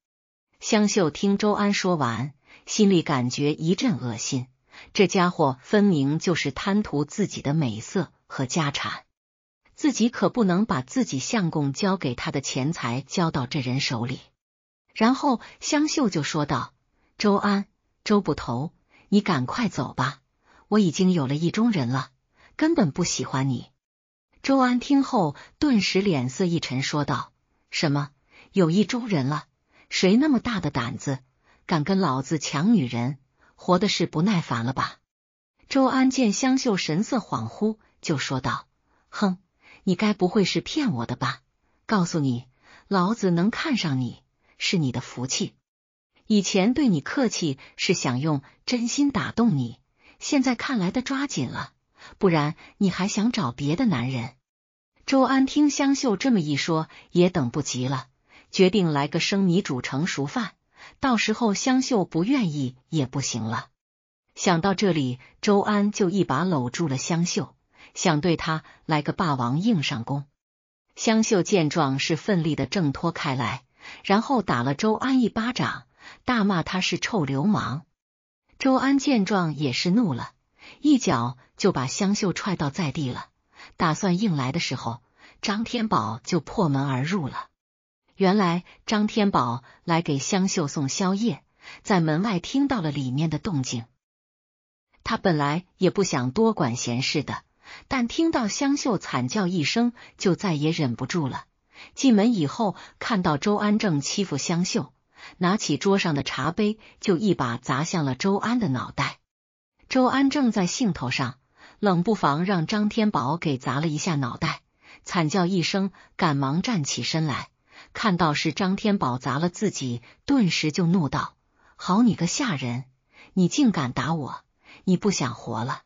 香秀听周安说完。心里感觉一阵恶心，这家伙分明就是贪图自己的美色和家产，自己可不能把自己相公交给他的钱财交到这人手里。然后香秀就说道：“周安，周捕头，你赶快走吧，我已经有了意中人了，根本不喜欢你。”周安听后顿时脸色一沉，说道：“什么，有意中人了？谁那么大的胆子？”敢跟老子抢女人，活的是不耐烦了吧？周安见香秀神色恍惚，就说道：“哼，你该不会是骗我的吧？告诉你，老子能看上你是你的福气。以前对你客气是想用真心打动你，现在看来的抓紧了，不然你还想找别的男人。”周安听香秀这么一说，也等不及了，决定来个生米煮成熟饭。到时候香秀不愿意也不行了。想到这里，周安就一把搂住了香秀，想对他来个霸王硬上弓。香秀见状是奋力的挣脱开来，然后打了周安一巴掌，大骂他是臭流氓。周安见状也是怒了，一脚就把香秀踹倒在地了。打算硬来的时候，张天宝就破门而入了。原来张天宝来给香秀送宵夜，在门外听到了里面的动静。他本来也不想多管闲事的，但听到香秀惨叫一声，就再也忍不住了。进门以后，看到周安正欺负香秀，拿起桌上的茶杯就一把砸向了周安的脑袋。周安正在兴头上，冷不防让张天宝给砸了一下脑袋，惨叫一声，赶忙站起身来。看到是张天宝砸了自己，顿时就怒道：“好你个下人，你竟敢打我！你不想活了？”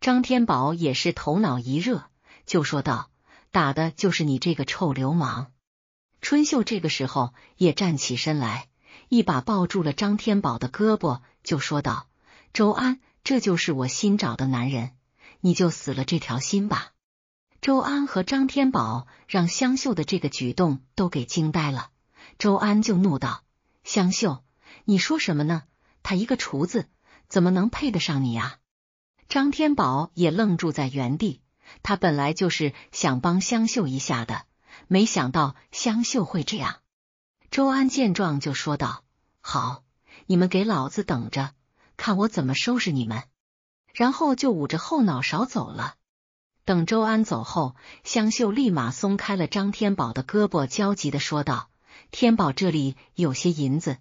张天宝也是头脑一热，就说道：“打的就是你这个臭流氓！”春秀这个时候也站起身来，一把抱住了张天宝的胳膊，就说道：“周安，这就是我新找的男人，你就死了这条心吧。”周安和张天宝让香秀的这个举动都给惊呆了，周安就怒道：“香秀，你说什么呢？他一个厨子怎么能配得上你啊？”张天宝也愣住在原地，他本来就是想帮香秀一下的，没想到香秀会这样。周安见状就说道：“好，你们给老子等着，看我怎么收拾你们！”然后就捂着后脑勺走了。等周安走后，香秀立马松开了张天宝的胳膊，焦急的说道：“天宝，这里有些银子，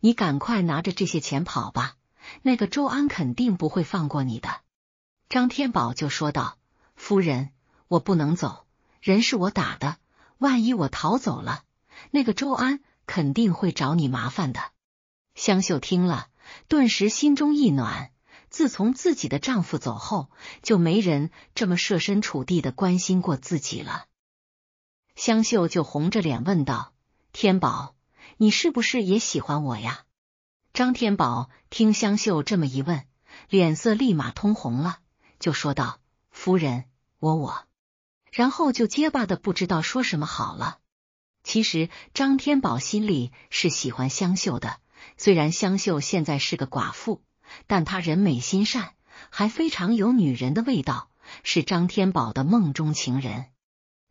你赶快拿着这些钱跑吧，那个周安肯定不会放过你的。”张天宝就说道：“夫人，我不能走，人是我打的，万一我逃走了，那个周安肯定会找你麻烦的。”香秀听了，顿时心中一暖。自从自己的丈夫走后，就没人这么设身处地的关心过自己了。香秀就红着脸问道：“天宝，你是不是也喜欢我呀？”张天宝听香秀这么一问，脸色立马通红了，就说道：“夫人，我我……”然后就结巴的不知道说什么好了。其实张天宝心里是喜欢香秀的，虽然香秀现在是个寡妇。但他人美心善，还非常有女人的味道，是张天宝的梦中情人。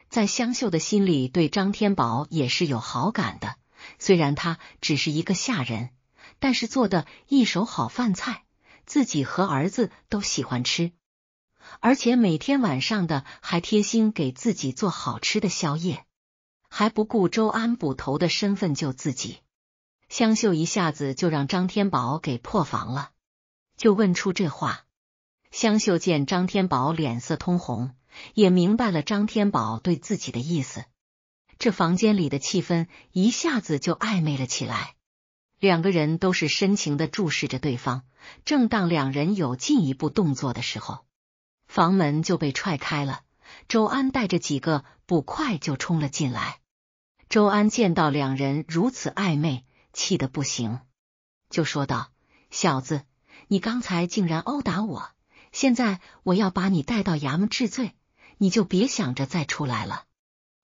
在香秀的心里，对张天宝也是有好感的。虽然他只是一个下人，但是做的一手好饭菜，自己和儿子都喜欢吃。而且每天晚上的还贴心给自己做好吃的宵夜，还不顾周安捕头的身份救自己。香秀一下子就让张天宝给破防了。就问出这话，香秀见张天宝脸色通红，也明白了张天宝对自己的意思。这房间里的气氛一下子就暧昧了起来，两个人都是深情的注视着对方。正当两人有进一步动作的时候，房门就被踹开了，周安带着几个捕快就冲了进来。周安见到两人如此暧昧，气得不行，就说道：“小子。”你刚才竟然殴打我，现在我要把你带到衙门治罪，你就别想着再出来了。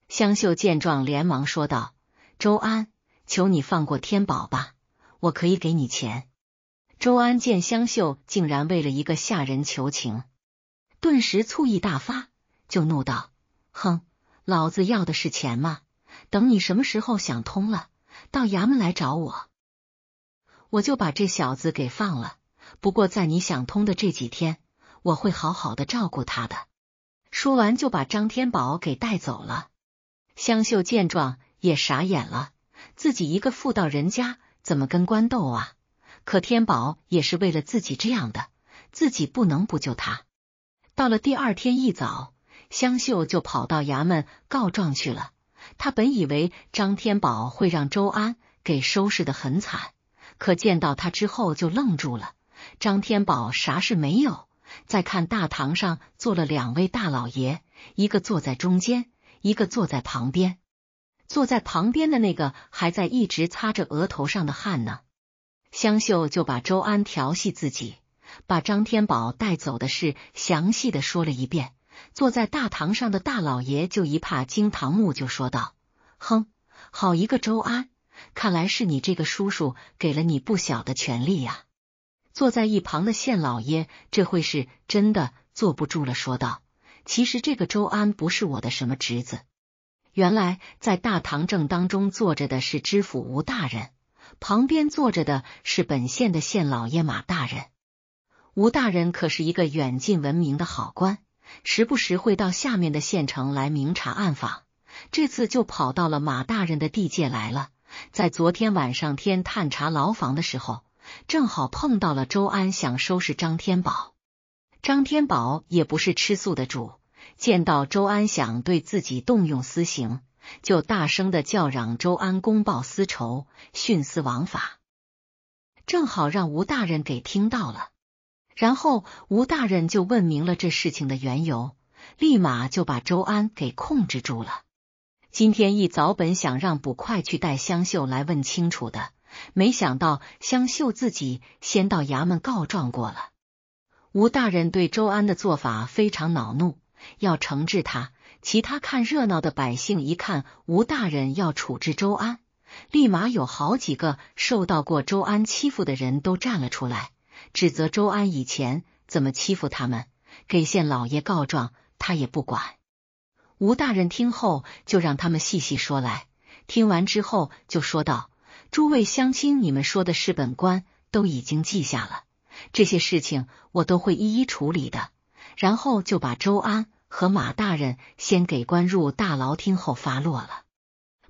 香秀见状，连忙说道：“周安，求你放过天宝吧，我可以给你钱。”周安见香秀竟然为了一个下人求情，顿时醋意大发，就怒道：“哼，老子要的是钱吗？等你什么时候想通了，到衙门来找我，我就把这小子给放了。”不过，在你想通的这几天，我会好好的照顾他的。说完，就把张天宝给带走了。香秀见状也傻眼了，自己一个妇道人家怎么跟官斗啊？可天宝也是为了自己这样的，自己不能不救他。到了第二天一早，香秀就跑到衙门告状去了。他本以为张天宝会让周安给收拾的很惨，可见到他之后就愣住了。张天宝啥事没有。再看大堂上坐了两位大老爷，一个坐在中间，一个坐在旁边。坐在旁边的那个还在一直擦着额头上的汗呢。香秀就把周安调戏自己，把张天宝带走的事详细的说了一遍。坐在大堂上的大老爷就一怕惊堂木，就说道：“哼，好一个周安！看来是你这个叔叔给了你不小的权利呀。”坐在一旁的县老爷这会是真的坐不住了，说道：“其实这个周安不是我的什么侄子。原来在大堂正当中坐着的是知府吴大人，旁边坐着的是本县的县老爷马大人。吴大人可是一个远近闻名的好官，时不时会到下面的县城来明察暗访。这次就跑到了马大人的地界来了。在昨天晚上天探查牢房的时候。”正好碰到了周安想收拾张天宝，张天宝也不是吃素的主，见到周安想对自己动用私刑，就大声的叫嚷周安公报私仇，徇私枉法，正好让吴大人给听到了。然后吴大人就问明了这事情的缘由，立马就把周安给控制住了。今天一早本想让捕快去带香秀来问清楚的。没想到香秀自己先到衙门告状过了。吴大人对周安的做法非常恼怒，要惩治他。其他看热闹的百姓一看吴大人要处置周安，立马有好几个受到过周安欺负的人都站了出来，指责周安以前怎么欺负他们，给县老爷告状他也不管。吴大人听后就让他们细细说来，听完之后就说道。诸位乡亲，你们说的是本官都已经记下了，这些事情我都会一一处理的。然后就把周安和马大人先给关入大牢，听后发落了。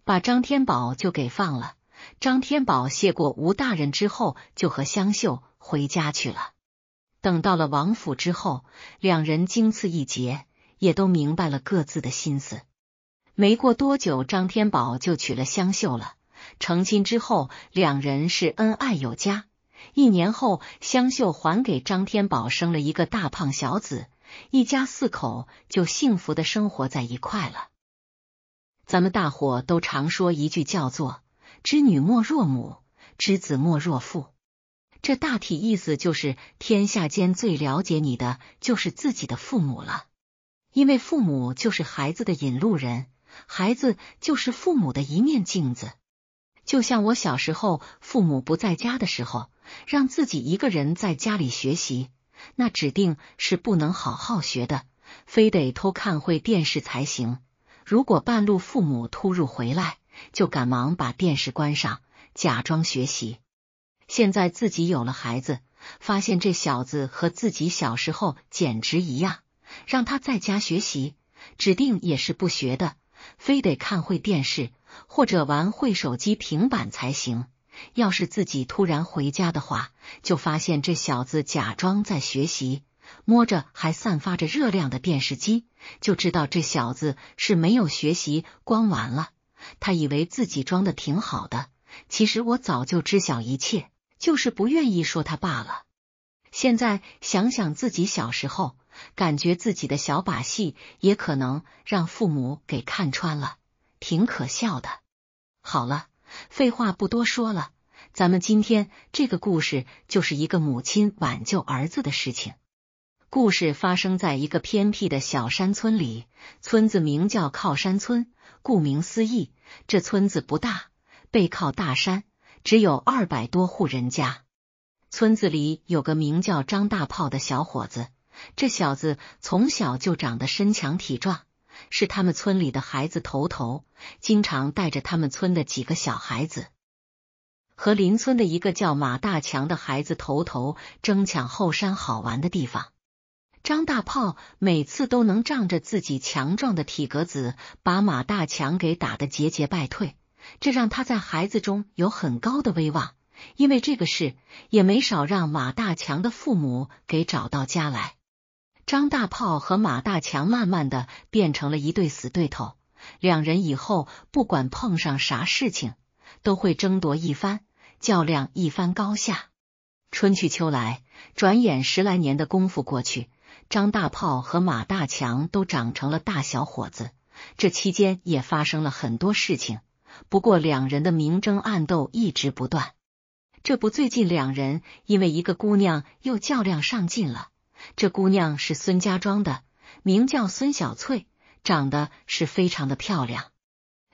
把张天宝就给放了。张天宝谢过吴大人之后，就和香秀回家去了。等到了王府之后，两人经此一劫，也都明白了各自的心思。没过多久，张天宝就娶了香秀了。成亲之后，两人是恩爱有加。一年后，香秀还给张天宝生了一个大胖小子，一家四口就幸福的生活在一块了。咱们大伙都常说一句叫做“知女莫若母，知子莫若父”，这大体意思就是天下间最了解你的就是自己的父母了，因为父母就是孩子的引路人，孩子就是父母的一面镜子。就像我小时候父母不在家的时候，让自己一个人在家里学习，那指定是不能好好学的，非得偷看会电视才行。如果半路父母突入回来，就赶忙把电视关上，假装学习。现在自己有了孩子，发现这小子和自己小时候简直一样，让他在家学习，指定也是不学的，非得看会电视。或者玩会手机平板才行。要是自己突然回家的话，就发现这小子假装在学习，摸着还散发着热量的电视机，就知道这小子是没有学习光玩了。他以为自己装的挺好的，其实我早就知晓一切，就是不愿意说他罢了。现在想想自己小时候，感觉自己的小把戏也可能让父母给看穿了。挺可笑的。好了，废话不多说了，咱们今天这个故事就是一个母亲挽救儿子的事情。故事发生在一个偏僻的小山村里，村子名叫靠山村，顾名思义，这村子不大，背靠大山，只有二百多户人家。村子里有个名叫张大炮的小伙子，这小子从小就长得身强体壮。是他们村里的孩子头头，经常带着他们村的几个小孩子，和邻村的一个叫马大强的孩子头头争抢后山好玩的地方。张大炮每次都能仗着自己强壮的体格子，把马大强给打得节节败退，这让他在孩子中有很高的威望。因为这个事，也没少让马大强的父母给找到家来。张大炮和马大强慢慢的变成了一对死对头，两人以后不管碰上啥事情，都会争夺一番，较量一番高下。春去秋来，转眼十来年的功夫过去，张大炮和马大强都长成了大小伙子。这期间也发生了很多事情，不过两人的明争暗斗一直不断。这不，最近两人因为一个姑娘又较量上劲了。这姑娘是孙家庄的，名叫孙小翠，长得是非常的漂亮。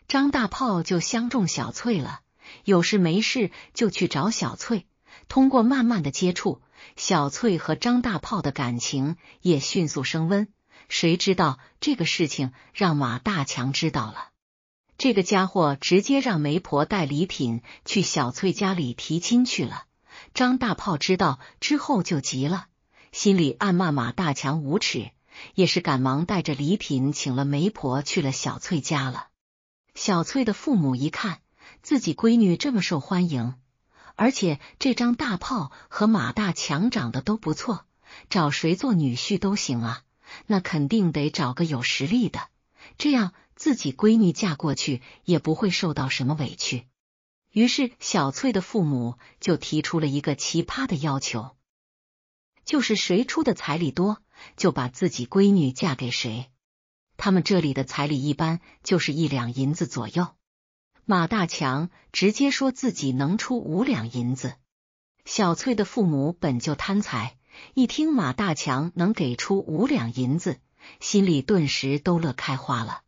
张大炮就相中小翠了，有事没事就去找小翠。通过慢慢的接触，小翠和张大炮的感情也迅速升温。谁知道这个事情让马大强知道了，这个家伙直接让媒婆带礼品去小翠家里提亲去了。张大炮知道之后就急了。心里暗骂马大强无耻，也是赶忙带着礼品，请了媒婆去了小翠家了。小翠的父母一看自己闺女这么受欢迎，而且这张大炮和马大强长得都不错，找谁做女婿都行啊。那肯定得找个有实力的，这样自己闺女嫁过去也不会受到什么委屈。于是，小翠的父母就提出了一个奇葩的要求。就是谁出的彩礼多，就把自己闺女嫁给谁。他们这里的彩礼一般就是一两银子左右。马大强直接说自己能出五两银子。小翠的父母本就贪财，一听马大强能给出五两银子，心里顿时都乐开花了。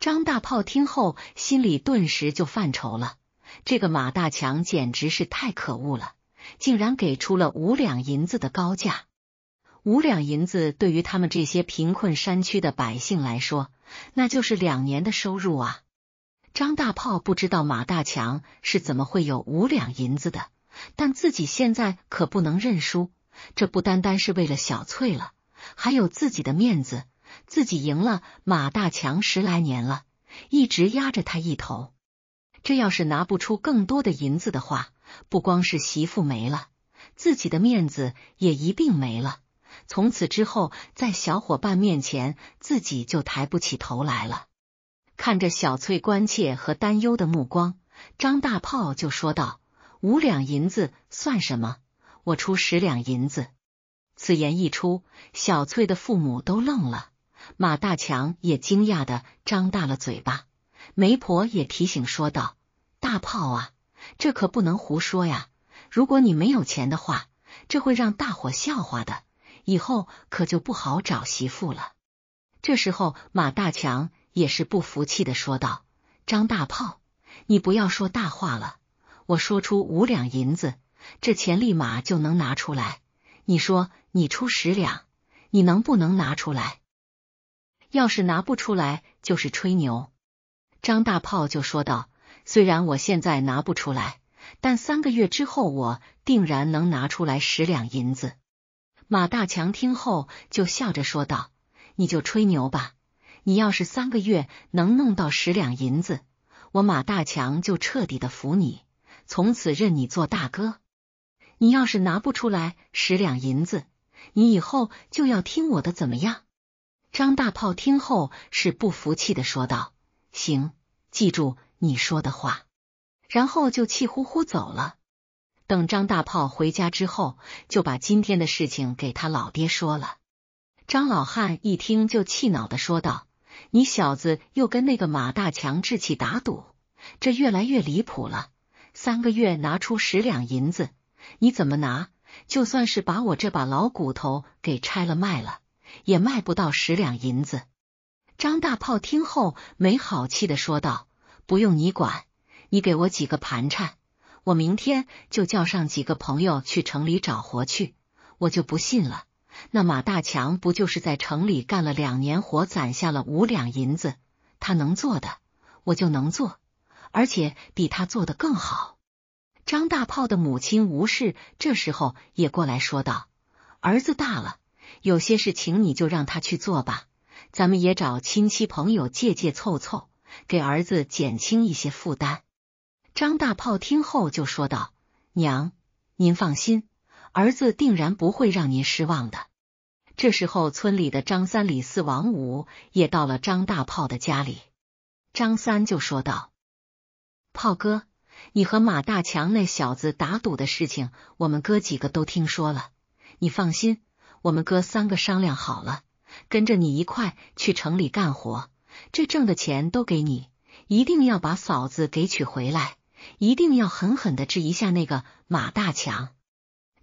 张大炮听后，心里顿时就犯愁了，这个马大强简直是太可恶了。竟然给出了五两银子的高价，五两银子对于他们这些贫困山区的百姓来说，那就是两年的收入啊！张大炮不知道马大强是怎么会有五两银子的，但自己现在可不能认输，这不单单是为了小翠了，还有自己的面子。自己赢了马大强十来年了，一直压着他一头，这要是拿不出更多的银子的话。不光是媳妇没了，自己的面子也一并没了。从此之后，在小伙伴面前自己就抬不起头来了。看着小翠关切和担忧的目光，张大炮就说道：“五两银子算什么？我出十两银子。”此言一出，小翠的父母都愣了，马大强也惊讶的张大了嘴巴。媒婆也提醒说道：“大炮啊！”这可不能胡说呀！如果你没有钱的话，这会让大伙笑话的，以后可就不好找媳妇了。这时候，马大强也是不服气的说道：“张大炮，你不要说大话了。我说出五两银子，这钱立马就能拿出来。你说你出十两，你能不能拿出来？要是拿不出来，就是吹牛。”张大炮就说道。虽然我现在拿不出来，但三个月之后我定然能拿出来十两银子。马大强听后就笑着说道：“你就吹牛吧！你要是三个月能弄到十两银子，我马大强就彻底的服你，从此认你做大哥。你要是拿不出来十两银子，你以后就要听我的，怎么样？”张大炮听后是不服气的说道：“行，记住。”你说的话，然后就气呼呼走了。等张大炮回家之后，就把今天的事情给他老爹说了。张老汉一听就气恼的说道：“你小子又跟那个马大强置气打赌，这越来越离谱了。三个月拿出十两银子，你怎么拿？就算是把我这把老骨头给拆了卖了，也卖不到十两银子。”张大炮听后没好气的说道。不用你管，你给我几个盘缠，我明天就叫上几个朋友去城里找活去。我就不信了，那马大强不就是在城里干了两年活，攒下了五两银子？他能做的，我就能做，而且比他做的更好。张大炮的母亲吴氏这时候也过来说道：“儿子大了，有些事情你就让他去做吧，咱们也找亲戚朋友借借凑凑。”给儿子减轻一些负担。张大炮听后就说道：“娘，您放心，儿子定然不会让您失望的。”这时候，村里的张三、李四、王五也到了张大炮的家里。张三就说道：“炮哥，你和马大强那小子打赌的事情，我们哥几个都听说了。你放心，我们哥三个商量好了，跟着你一块去城里干活。”这挣的钱都给你，一定要把嫂子给娶回来，一定要狠狠的治一下那个马大强。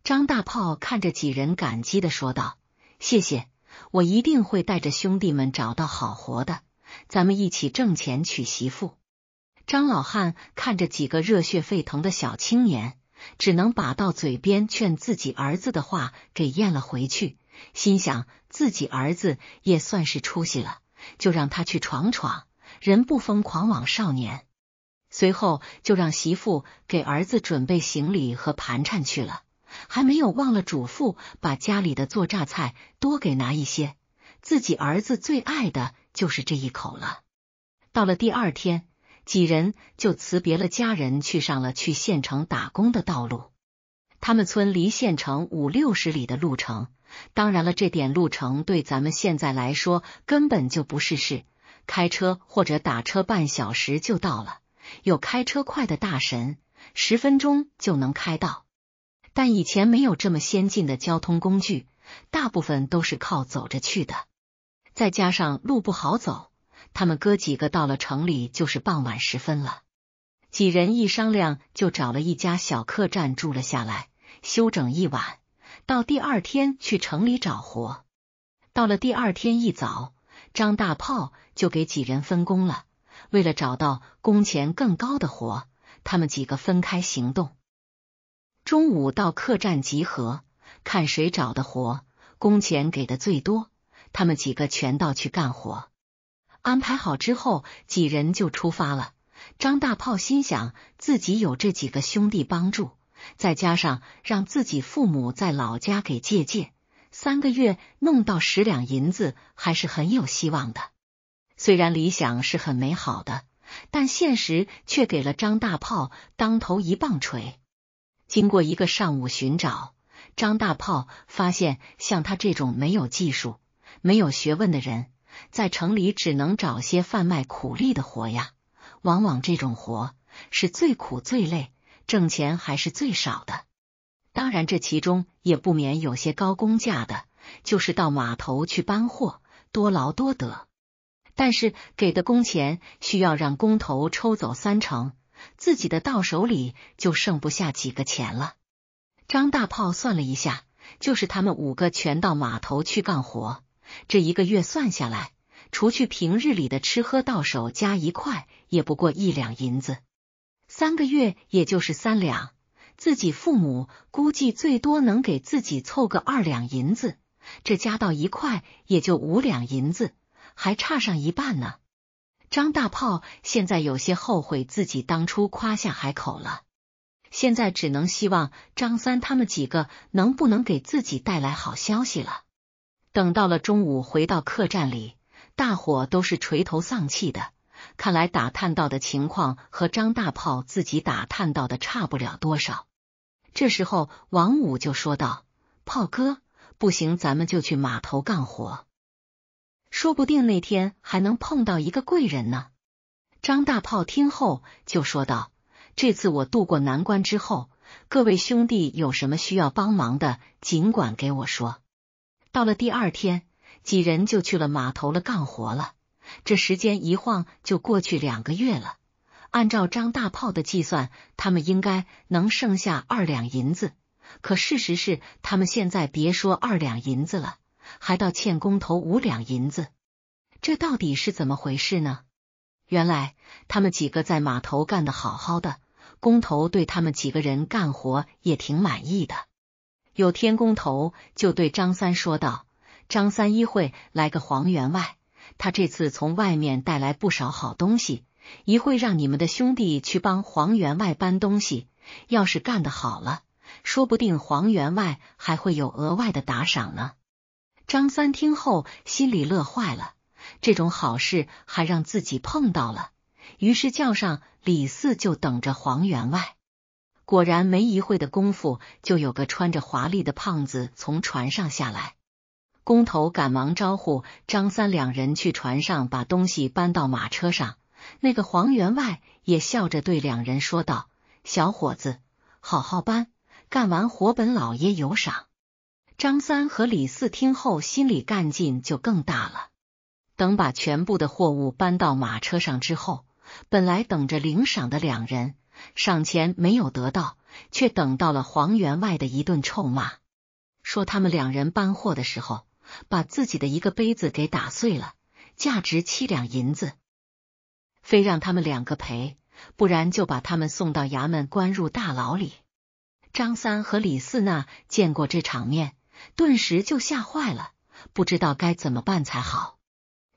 张大炮看着几人，感激的说道：“谢谢，我一定会带着兄弟们找到好活的，咱们一起挣钱娶媳妇。”张老汉看着几个热血沸腾的小青年，只能把到嘴边劝自己儿子的话给咽了回去，心想自己儿子也算是出息了。就让他去闯闯，人不疯狂枉少年。随后就让媳妇给儿子准备行李和盘缠去了，还没有忘了嘱咐，把家里的做榨菜多给拿一些，自己儿子最爱的就是这一口了。到了第二天，几人就辞别了家人，去上了去县城打工的道路。他们村离县城五六十里的路程，当然了，这点路程对咱们现在来说根本就不是事，开车或者打车半小时就到了。有开车快的大神，十分钟就能开到。但以前没有这么先进的交通工具，大部分都是靠走着去的。再加上路不好走，他们哥几个到了城里就是傍晚时分了。几人一商量，就找了一家小客栈住了下来。休整一晚，到第二天去城里找活。到了第二天一早，张大炮就给几人分工了。为了找到工钱更高的活，他们几个分开行动。中午到客栈集合，看谁找的活工钱给的最多，他们几个全到去干活。安排好之后，几人就出发了。张大炮心想，自己有这几个兄弟帮助。再加上让自己父母在老家给借借，三个月弄到十两银子还是很有希望的。虽然理想是很美好的，但现实却给了张大炮当头一棒槌。经过一个上午寻找，张大炮发现，像他这种没有技术、没有学问的人，在城里只能找些贩卖苦力的活呀。往往这种活是最苦最累。挣钱还是最少的，当然这其中也不免有些高工价的，就是到码头去搬货，多劳多得。但是给的工钱需要让工头抽走三成，自己的到手里就剩不下几个钱了。张大炮算了一下，就是他们五个全到码头去干活，这一个月算下来，除去平日里的吃喝，到手加一块也不过一两银子。三个月也就是三两，自己父母估计最多能给自己凑个二两银子，这加到一块也就五两银子，还差上一半呢。张大炮现在有些后悔自己当初夸下海口了，现在只能希望张三他们几个能不能给自己带来好消息了。等到了中午，回到客栈里，大伙都是垂头丧气的。看来打探到的情况和张大炮自己打探到的差不了多少。这时候，王五就说道：“炮哥，不行，咱们就去码头干活，说不定那天还能碰到一个贵人呢。”张大炮听后就说道：“这次我度过难关之后，各位兄弟有什么需要帮忙的，尽管给我说。”到了第二天，几人就去了码头了干活了。这时间一晃就过去两个月了。按照张大炮的计算，他们应该能剩下二两银子。可事实是，他们现在别说二两银子了，还到欠工头五两银子。这到底是怎么回事呢？原来他们几个在码头干得好好的，工头对他们几个人干活也挺满意的。有天，工头就对张三说道：“张三，一会来个黄员外。”他这次从外面带来不少好东西，一会让你们的兄弟去帮黄员外搬东西，要是干的好了，说不定黄员外还会有额外的打赏呢。张三听后心里乐坏了，这种好事还让自己碰到了，于是叫上李四就等着黄员外。果然没一会的功夫，就有个穿着华丽的胖子从船上下来。工头赶忙招呼张三两人去船上把东西搬到马车上。那个黄员外也笑着对两人说道：“小伙子，好好搬，干完活本老爷有赏。”张三和李四听后，心里干劲就更大了。等把全部的货物搬到马车上之后，本来等着领赏的两人，赏钱没有得到，却等到了黄员外的一顿臭骂，说他们两人搬货的时候。把自己的一个杯子给打碎了，价值七两银子，非让他们两个赔，不然就把他们送到衙门关入大牢里。张三和李四那见过这场面，顿时就吓坏了，不知道该怎么办才好。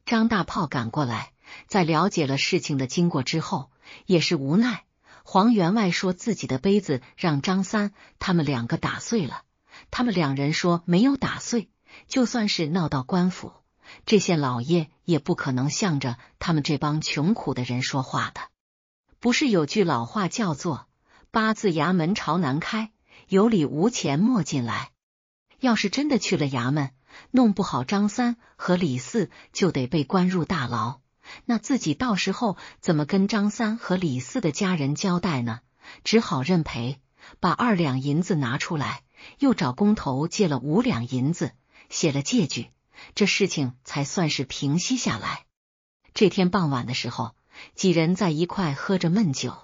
张大炮赶过来，在了解了事情的经过之后，也是无奈。黄员外说自己的杯子让张三他们两个打碎了，他们两人说没有打碎。就算是闹到官府，这些老爷也不可能向着他们这帮穷苦的人说话的。不是有句老话叫做“八字衙门朝南开，有理无钱莫进来”。要是真的去了衙门，弄不好张三和李四就得被关入大牢。那自己到时候怎么跟张三和李四的家人交代呢？只好认赔，把二两银子拿出来，又找工头借了五两银子。写了借据，这事情才算是平息下来。这天傍晚的时候，几人在一块喝着闷酒。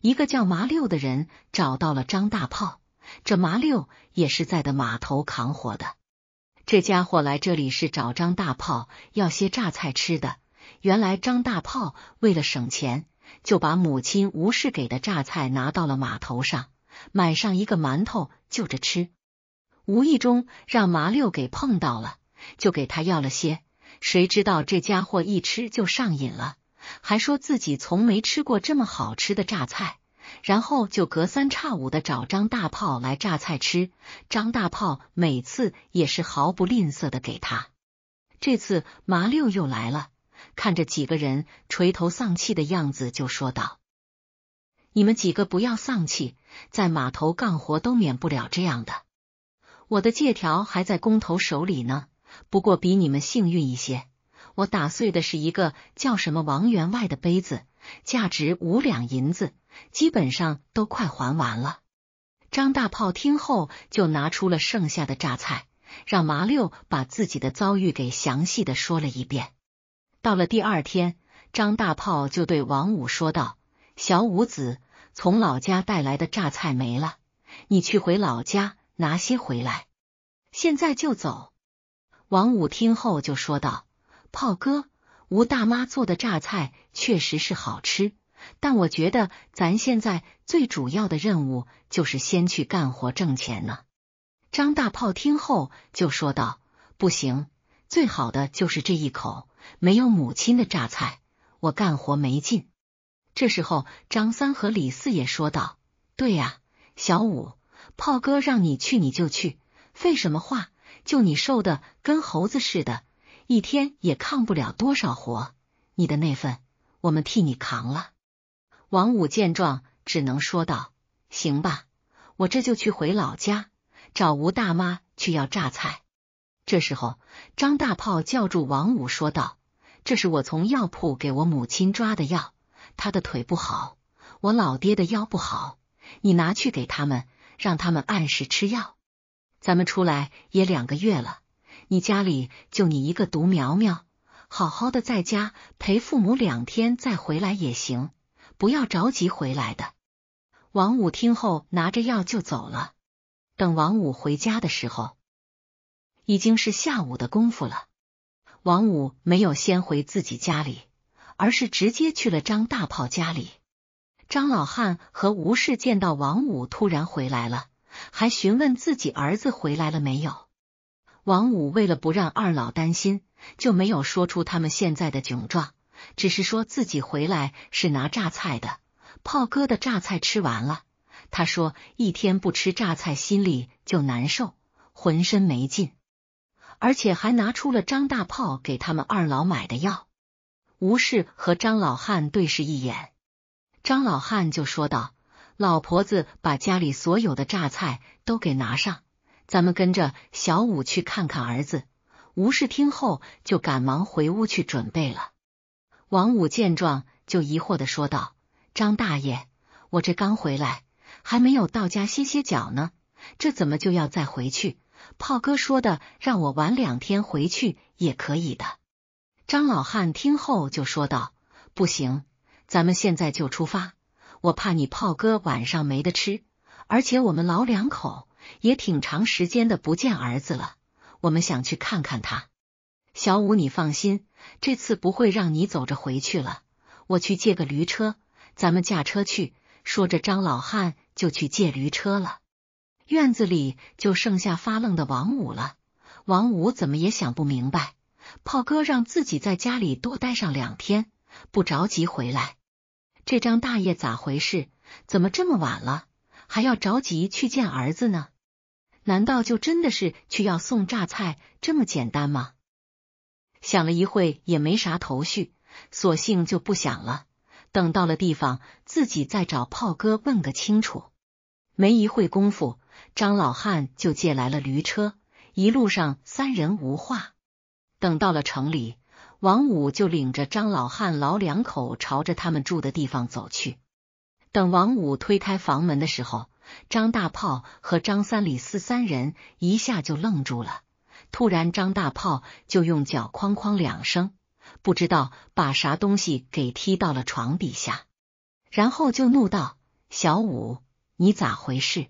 一个叫麻六的人找到了张大炮，这麻六也是在的码头扛活的。这家伙来这里是找张大炮要些榨菜吃的。原来张大炮为了省钱，就把母亲吴氏给的榨菜拿到了码头上，买上一个馒头就着吃。无意中让麻六给碰到了，就给他要了些。谁知道这家伙一吃就上瘾了，还说自己从没吃过这么好吃的榨菜。然后就隔三差五的找张大炮来榨菜吃。张大炮每次也是毫不吝啬的给他。这次麻六又来了，看着几个人垂头丧气的样子，就说道：“你们几个不要丧气，在码头干活都免不了这样的。”我的借条还在工头手里呢，不过比你们幸运一些。我打碎的是一个叫什么王员外的杯子，价值五两银子，基本上都快还完了。张大炮听后就拿出了剩下的榨菜，让麻六把自己的遭遇给详细的说了一遍。到了第二天，张大炮就对王五说道：“小五子，从老家带来的榨菜没了，你去回老家。”拿些回来，现在就走。王五听后就说道：“炮哥，吴大妈做的榨菜确实是好吃，但我觉得咱现在最主要的任务就是先去干活挣钱呢。”张大炮听后就说道：“不行，最好的就是这一口没有母亲的榨菜，我干活没劲。”这时候张三和李四也说道：“对呀，小五。”炮哥让你去你就去，废什么话？就你瘦的跟猴子似的，一天也扛不了多少活。你的那份我们替你扛了。王五见状，只能说道：“行吧，我这就去回老家找吴大妈去要榨菜。”这时候，张大炮叫住王五说道：“这是我从药铺给我母亲抓的药，她的腿不好，我老爹的腰不好，你拿去给他们。”让他们按时吃药。咱们出来也两个月了，你家里就你一个独苗苗，好好的在家陪父母两天再回来也行，不要着急回来的。王五听后拿着药就走了。等王五回家的时候，已经是下午的功夫了。王五没有先回自己家里，而是直接去了张大炮家里。张老汉和吴氏见到王五突然回来了，还询问自己儿子回来了没有。王五为了不让二老担心，就没有说出他们现在的窘状，只是说自己回来是拿榨菜的。炮哥的榨菜吃完了，他说一天不吃榨菜心里就难受，浑身没劲，而且还拿出了张大炮给他们二老买的药。吴氏和张老汉对视一眼。张老汉就说道：“老婆子，把家里所有的榨菜都给拿上，咱们跟着小五去看看儿子。”吴氏听后就赶忙回屋去准备了。王五见状就疑惑的说道：“张大爷，我这刚回来，还没有到家歇歇脚呢，这怎么就要再回去？炮哥说的让我晚两天回去也可以的。”张老汉听后就说道：“不行。”咱们现在就出发，我怕你炮哥晚上没得吃，而且我们老两口也挺长时间的不见儿子了，我们想去看看他。小五，你放心，这次不会让你走着回去了，我去借个驴车，咱们驾车去。说着，张老汉就去借驴车了。院子里就剩下发愣的王五了。王五怎么也想不明白，炮哥让自己在家里多待上两天，不着急回来。这张大爷咋回事？怎么这么晚了还要着急去见儿子呢？难道就真的是去要送榨菜这么简单吗？想了一会也没啥头绪，索性就不想了。等到了地方，自己再找炮哥问个清楚。没一会功夫，张老汉就借来了驴车，一路上三人无话。等到了城里。王五就领着张老汉老两口朝着他们住的地方走去。等王五推开房门的时候，张大炮和张三李四三人一下就愣住了。突然，张大炮就用脚哐哐两声，不知道把啥东西给踢到了床底下，然后就怒道：“小五，你咋回事？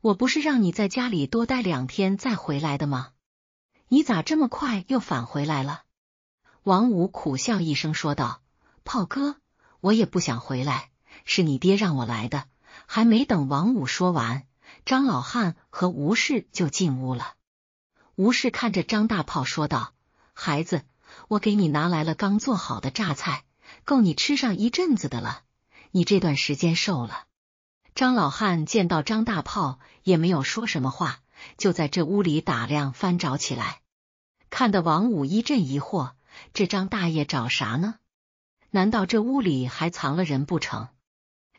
我不是让你在家里多待两天再回来的吗？你咋这么快又返回来了？”王五苦笑一声，说道：“炮哥，我也不想回来，是你爹让我来的。”还没等王五说完，张老汉和吴氏就进屋了。吴氏看着张大炮，说道：“孩子，我给你拿来了刚做好的榨菜，够你吃上一阵子的了。你这段时间瘦了。”张老汉见到张大炮，也没有说什么话，就在这屋里打量、翻找起来，看得王五一阵疑惑。这张大爷找啥呢？难道这屋里还藏了人不成？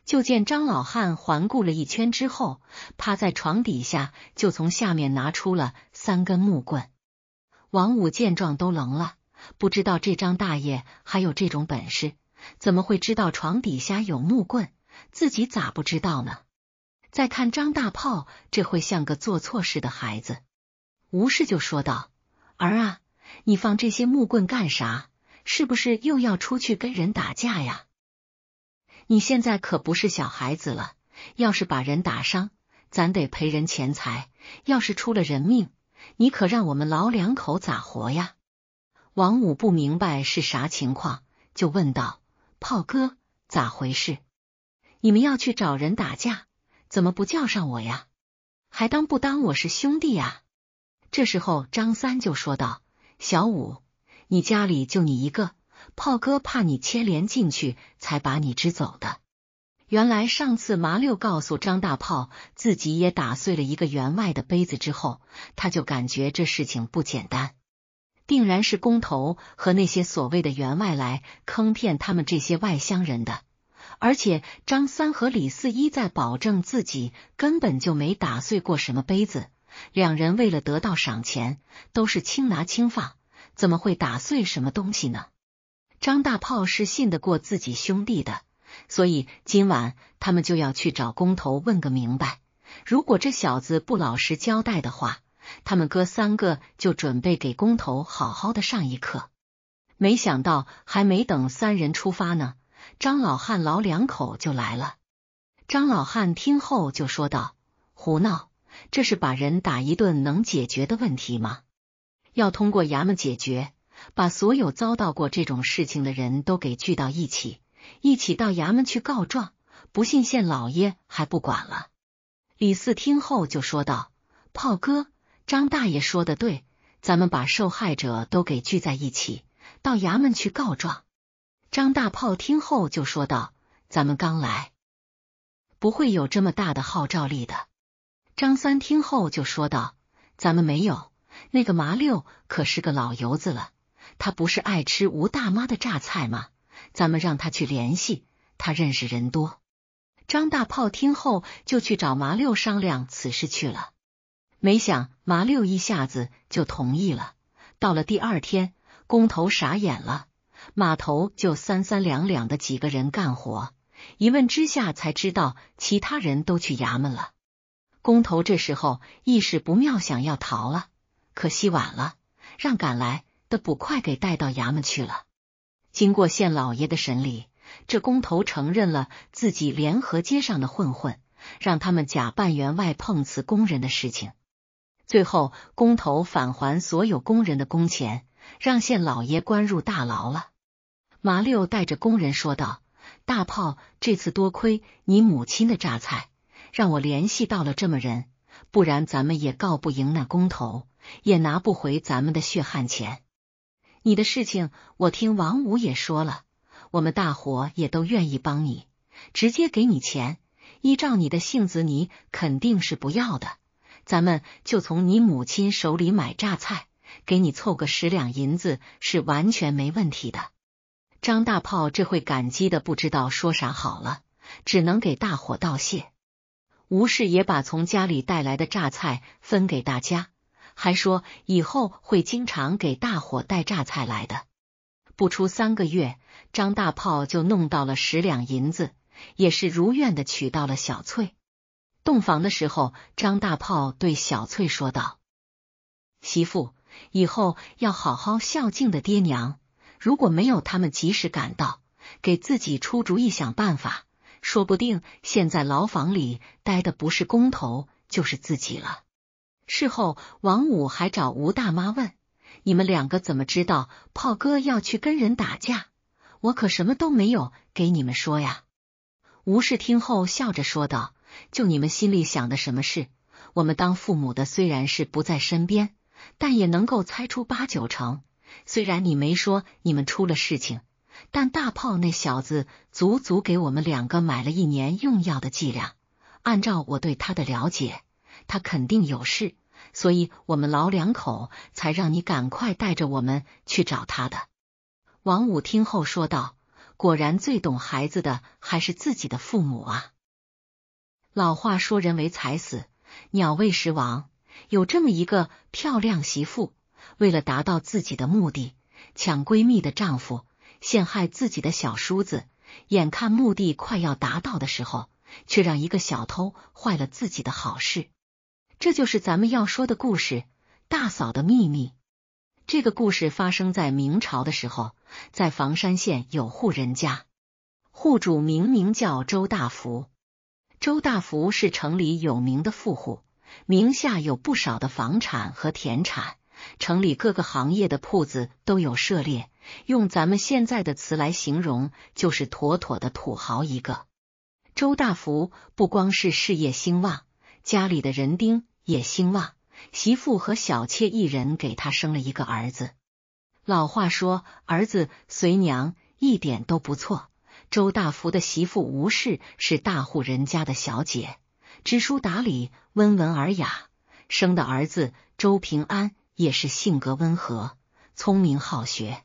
就见张老汉环顾了一圈之后，趴在床底下，就从下面拿出了三根木棍。王五见状都愣了，不知道这张大爷还有这种本事，怎么会知道床底下有木棍？自己咋不知道呢？再看张大炮，这会像个做错事的孩子，无事就说道：“儿啊。”你放这些木棍干啥？是不是又要出去跟人打架呀？你现在可不是小孩子了，要是把人打伤，咱得赔人钱财；要是出了人命，你可让我们老两口咋活呀？王五不明白是啥情况，就问道：“炮哥，咋回事？你们要去找人打架，怎么不叫上我呀？还当不当我是兄弟呀？”这时候张三就说道。小五，你家里就你一个，炮哥怕你牵连进去，才把你支走的。原来上次麻六告诉张大炮自己也打碎了一个员外的杯子之后，他就感觉这事情不简单，定然是工头和那些所谓的员外来坑骗他们这些外乡人的。而且张三和李四一在保证自己根本就没打碎过什么杯子。两人为了得到赏钱，都是轻拿轻放，怎么会打碎什么东西呢？张大炮是信得过自己兄弟的，所以今晚他们就要去找工头问个明白。如果这小子不老实交代的话，他们哥三个就准备给工头好好的上一课。没想到还没等三人出发呢，张老汉老两口就来了。张老汉听后就说道：“胡闹！”这是把人打一顿能解决的问题吗？要通过衙门解决，把所有遭到过这种事情的人都给聚到一起，一起到衙门去告状。不信县老爷还不管了。李四听后就说道：“炮哥，张大爷说的对，咱们把受害者都给聚在一起，到衙门去告状。”张大炮听后就说道：“咱们刚来，不会有这么大的号召力的。”张三听后就说道：“咱们没有那个麻六，可是个老油子了。他不是爱吃吴大妈的榨菜吗？咱们让他去联系，他认识人多。”张大炮听后就去找麻六商量此事去了。没想麻六一下子就同意了。到了第二天，工头傻眼了，码头就三三两两的几个人干活。一问之下才知道，其他人都去衙门了。工头这时候意识不妙，想要逃了，可惜晚了，让赶来的捕快给带到衙门去了。经过县老爷的审理，这工头承认了自己联合街上的混混，让他们假扮员外碰瓷工人的事情。最后，工头返还所有工人的工钱，让县老爷关入大牢了。麻六带着工人说道：“大炮，这次多亏你母亲的榨菜。”让我联系到了这么人，不然咱们也告不赢那工头，也拿不回咱们的血汗钱。你的事情我听王五也说了，我们大伙也都愿意帮你，直接给你钱。依照你的性子，你肯定是不要的。咱们就从你母亲手里买榨菜，给你凑个十两银子是完全没问题的。张大炮这会感激的不知道说啥好了，只能给大伙道谢。吴氏也把从家里带来的榨菜分给大家，还说以后会经常给大伙带榨菜来的。不出三个月，张大炮就弄到了十两银子，也是如愿的娶到了小翠。洞房的时候，张大炮对小翠说道：“媳妇，以后要好好孝敬的爹娘。如果没有他们及时赶到，给自己出主意想办法。”说不定现在牢房里待的不是工头，就是自己了。事后，王五还找吴大妈问：“你们两个怎么知道炮哥要去跟人打架？我可什么都没有给你们说呀。”吴氏听后笑着说道：“就你们心里想的什么事？我们当父母的虽然是不在身边，但也能够猜出八九成。虽然你没说你们出了事情。”但大炮那小子足足给我们两个买了一年用药的剂量。按照我对他的了解，他肯定有事，所以我们老两口才让你赶快带着我们去找他的。王五听后说道：“果然最懂孩子的还是自己的父母啊！老话说人为财死，鸟为食亡。有这么一个漂亮媳妇，为了达到自己的目的，抢闺蜜的丈夫。”陷害自己的小叔子，眼看目的快要达到的时候，却让一个小偷坏了自己的好事。这就是咱们要说的故事《大嫂的秘密》。这个故事发生在明朝的时候，在房山县有户人家，户主明明叫周大福。周大福是城里有名的富户，名下有不少的房产和田产，城里各个行业的铺子都有涉猎。用咱们现在的词来形容，就是妥妥的土豪一个。周大福不光是事业兴旺，家里的人丁也兴旺，媳妇和小妾一人给他生了一个儿子。老话说“儿子随娘”，一点都不错。周大福的媳妇吴氏是大户人家的小姐，知书达理，温文尔雅，生的儿子周平安也是性格温和，聪明好学。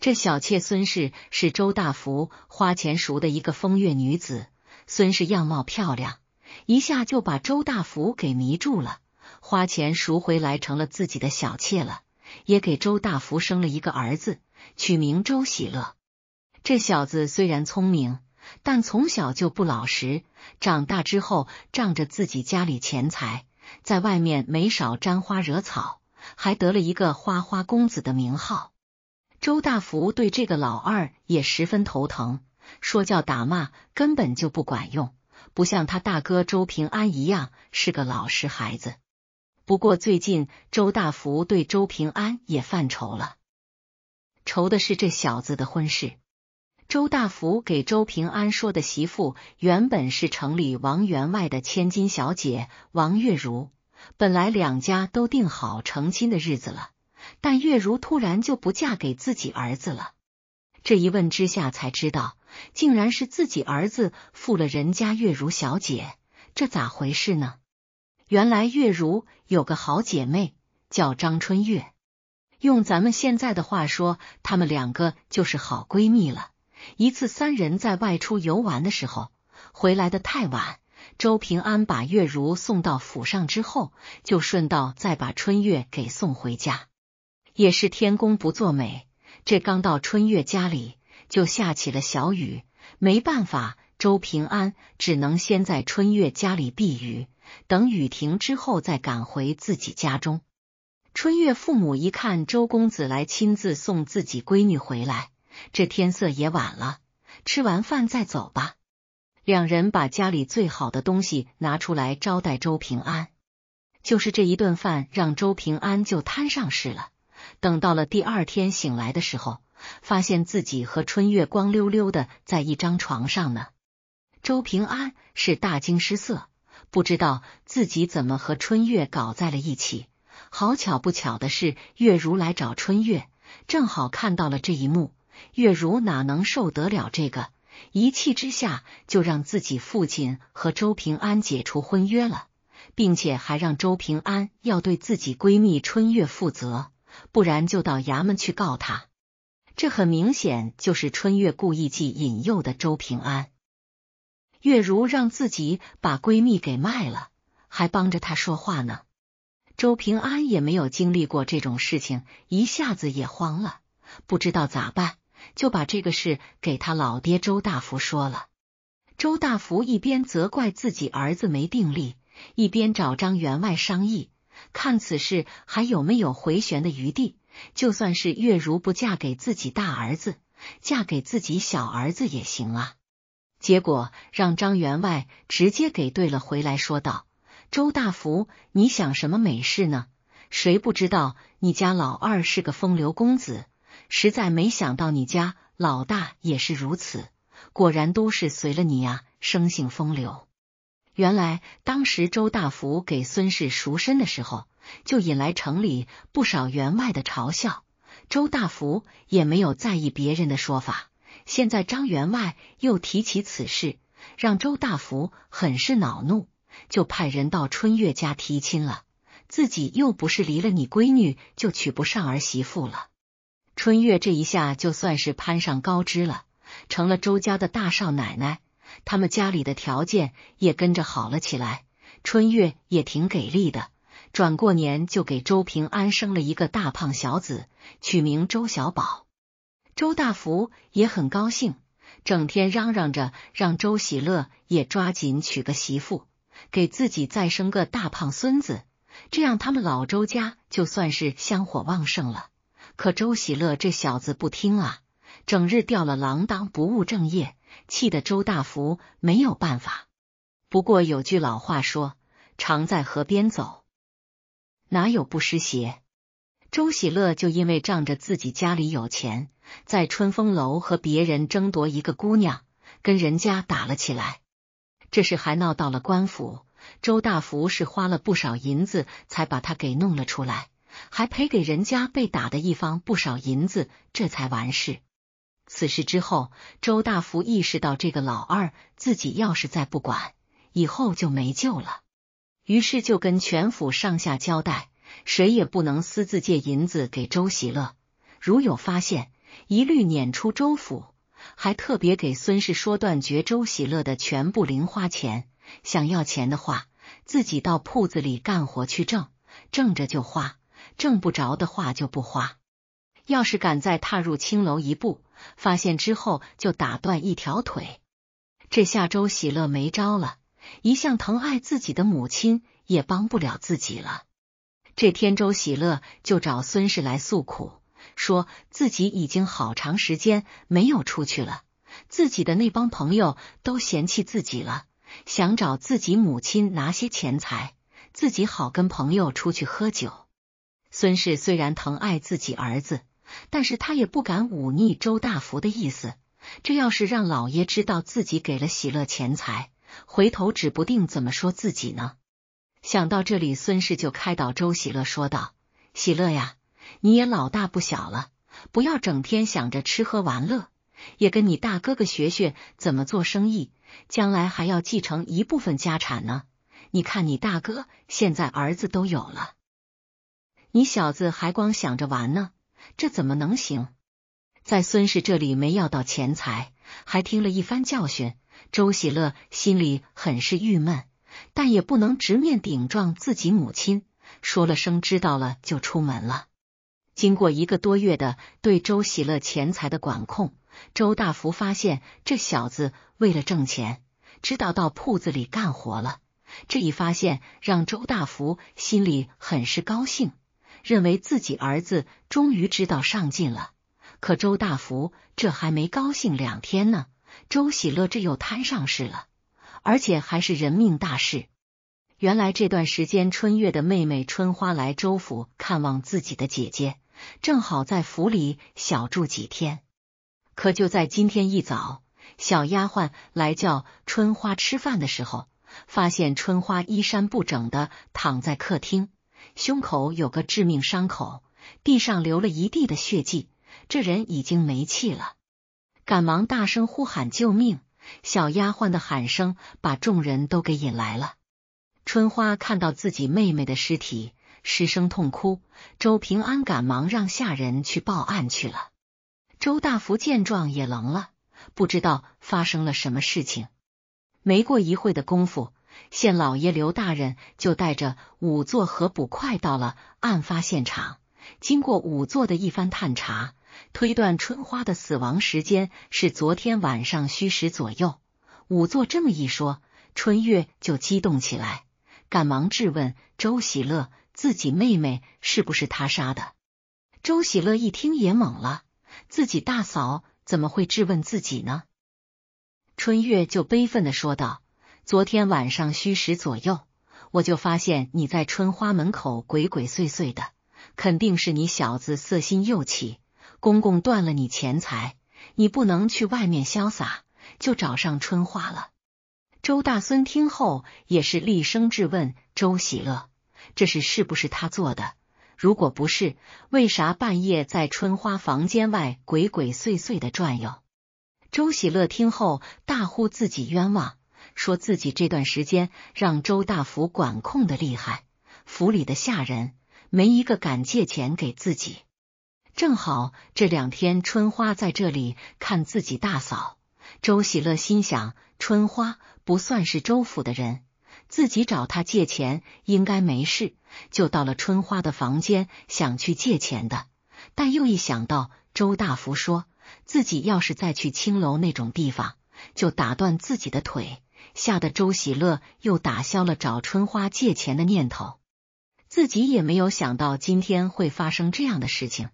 这小妾孙氏是周大福花钱赎的一个风月女子。孙氏样貌漂亮，一下就把周大福给迷住了，花钱赎回来成了自己的小妾了，也给周大福生了一个儿子，取名周喜乐。这小子虽然聪明，但从小就不老实，长大之后仗着自己家里钱财，在外面没少沾花惹草，还得了一个花花公子的名号。周大福对这个老二也十分头疼，说教打骂根本就不管用，不像他大哥周平安一样是个老实孩子。不过最近周大福对周平安也犯愁了，愁的是这小子的婚事。周大福给周平安说的媳妇原本是城里王员外的千金小姐王月如，本来两家都定好成亲的日子了。但月如突然就不嫁给自己儿子了，这一问之下才知道，竟然是自己儿子负了人家月如小姐，这咋回事呢？原来月如有个好姐妹叫张春月，用咱们现在的话说，她们两个就是好闺蜜了。一次，三人在外出游玩的时候，回来的太晚，周平安把月如送到府上之后，就顺道再把春月给送回家。也是天公不作美，这刚到春月家里就下起了小雨，没办法，周平安只能先在春月家里避雨，等雨停之后再赶回自己家中。春月父母一看周公子来亲自送自己闺女回来，这天色也晚了，吃完饭再走吧。两人把家里最好的东西拿出来招待周平安，就是这一顿饭让周平安就摊上事了。等到了第二天醒来的时候，发现自己和春月光溜溜的在一张床上呢。周平安是大惊失色，不知道自己怎么和春月搞在了一起。好巧不巧的是，月如来找春月，正好看到了这一幕。月如哪能受得了这个？一气之下就让自己父亲和周平安解除婚约了，并且还让周平安要对自己闺蜜春月负责。不然就到衙门去告他，这很明显就是春月故意计引诱的。周平安月如让自己把闺蜜给卖了，还帮着她说话呢。周平安也没有经历过这种事情，一下子也慌了，不知道咋办，就把这个事给他老爹周大福说了。周大福一边责怪自己儿子没定力，一边找张员外商议。看此事还有没有回旋的余地？就算是月如不嫁给自己大儿子，嫁给自己小儿子也行啊。结果让张员外直接给对了回来，说道：“周大福，你想什么美事呢？谁不知道你家老二是个风流公子？实在没想到你家老大也是如此，果然都是随了你呀，生性风流。”原来当时周大福给孙氏赎身的时候，就引来城里不少员外的嘲笑。周大福也没有在意别人的说法。现在张员外又提起此事，让周大福很是恼怒，就派人到春月家提亲了。自己又不是离了你闺女就娶不上儿媳妇了。春月这一下就算是攀上高枝了，成了周家的大少奶奶。他们家里的条件也跟着好了起来，春月也挺给力的，转过年就给周平安生了一个大胖小子，取名周小宝。周大福也很高兴，整天嚷嚷着让周喜乐也抓紧娶个媳妇，给自己再生个大胖孙子，这样他们老周家就算是香火旺盛了。可周喜乐这小子不听啊，整日吊了郎当，不务正业。气得周大福没有办法。不过有句老话说，常在河边走，哪有不湿鞋？周喜乐就因为仗着自己家里有钱，在春风楼和别人争夺一个姑娘，跟人家打了起来。这事还闹到了官府，周大福是花了不少银子才把他给弄了出来，还赔给人家被打的一方不少银子，这才完事。此事之后，周大福意识到这个老二自己要是再不管，以后就没救了。于是就跟全府上下交代，谁也不能私自借银子给周喜乐，如有发现，一律撵出周府。还特别给孙氏说，断绝周喜乐的全部零花钱，想要钱的话，自己到铺子里干活去挣，挣着就花，挣不着的话就不花。要是敢再踏入青楼一步，发现之后就打断一条腿。这下周喜乐没招了，一向疼爱自己的母亲也帮不了自己了。这天周喜乐就找孙氏来诉苦，说自己已经好长时间没有出去了，自己的那帮朋友都嫌弃自己了，想找自己母亲拿些钱财，自己好跟朋友出去喝酒。孙氏虽然疼爱自己儿子。但是他也不敢忤逆周大福的意思，这要是让老爷知道自己给了喜乐钱财，回头指不定怎么说自己呢。想到这里，孙氏就开导周喜乐说道：“喜乐呀，你也老大不小了，不要整天想着吃喝玩乐，也跟你大哥哥学学怎么做生意，将来还要继承一部分家产呢。你看你大哥现在儿子都有了，你小子还光想着玩呢。”这怎么能行？在孙氏这里没要到钱财，还听了一番教训，周喜乐心里很是郁闷，但也不能直面顶撞自己母亲，说了声知道了就出门了。经过一个多月的对周喜乐钱财的管控，周大福发现这小子为了挣钱，知道到铺子里干活了。这一发现让周大福心里很是高兴。认为自己儿子终于知道上进了，可周大福这还没高兴两天呢，周喜乐这又摊上事了，而且还是人命大事。原来这段时间春月的妹妹春花来周府看望自己的姐姐，正好在府里小住几天。可就在今天一早，小丫鬟来叫春花吃饭的时候，发现春花衣衫不整的躺在客厅。胸口有个致命伤口，地上流了一地的血迹，这人已经没气了。赶忙大声呼喊救命！小丫鬟的喊声把众人都给引来了。春花看到自己妹妹的尸体，失声痛哭。周平安赶忙让下人去报案去了。周大福见状也愣了，不知道发生了什么事情。没过一会的功夫。县老爷刘大人就带着仵作和捕快到了案发现场。经过仵作的一番探查，推断春花的死亡时间是昨天晚上戌时左右。仵作这么一说，春月就激动起来，赶忙质问周喜乐：“自己妹妹是不是他杀的？”周喜乐一听也懵了，自己大嫂怎么会质问自己呢？春月就悲愤的说道。昨天晚上戌时左右，我就发现你在春花门口鬼鬼祟祟的，肯定是你小子色心又起。公公断了你钱财，你不能去外面潇洒，就找上春花了。周大孙听后也是厉声质问周喜乐：“这事是不是他做的？如果不是，为啥半夜在春花房间外鬼鬼祟祟的转悠？”周喜乐听后大呼自己冤枉。说自己这段时间让周大福管控的厉害，府里的下人没一个敢借钱给自己。正好这两天春花在这里看自己大嫂，周喜乐心想春花不算是周府的人，自己找他借钱应该没事，就到了春花的房间想去借钱的，但又一想到周大福说自己要是再去青楼那种地方，就打断自己的腿。吓得周喜乐又打消了找春花借钱的念头，自己也没有想到今天会发生这样的事情。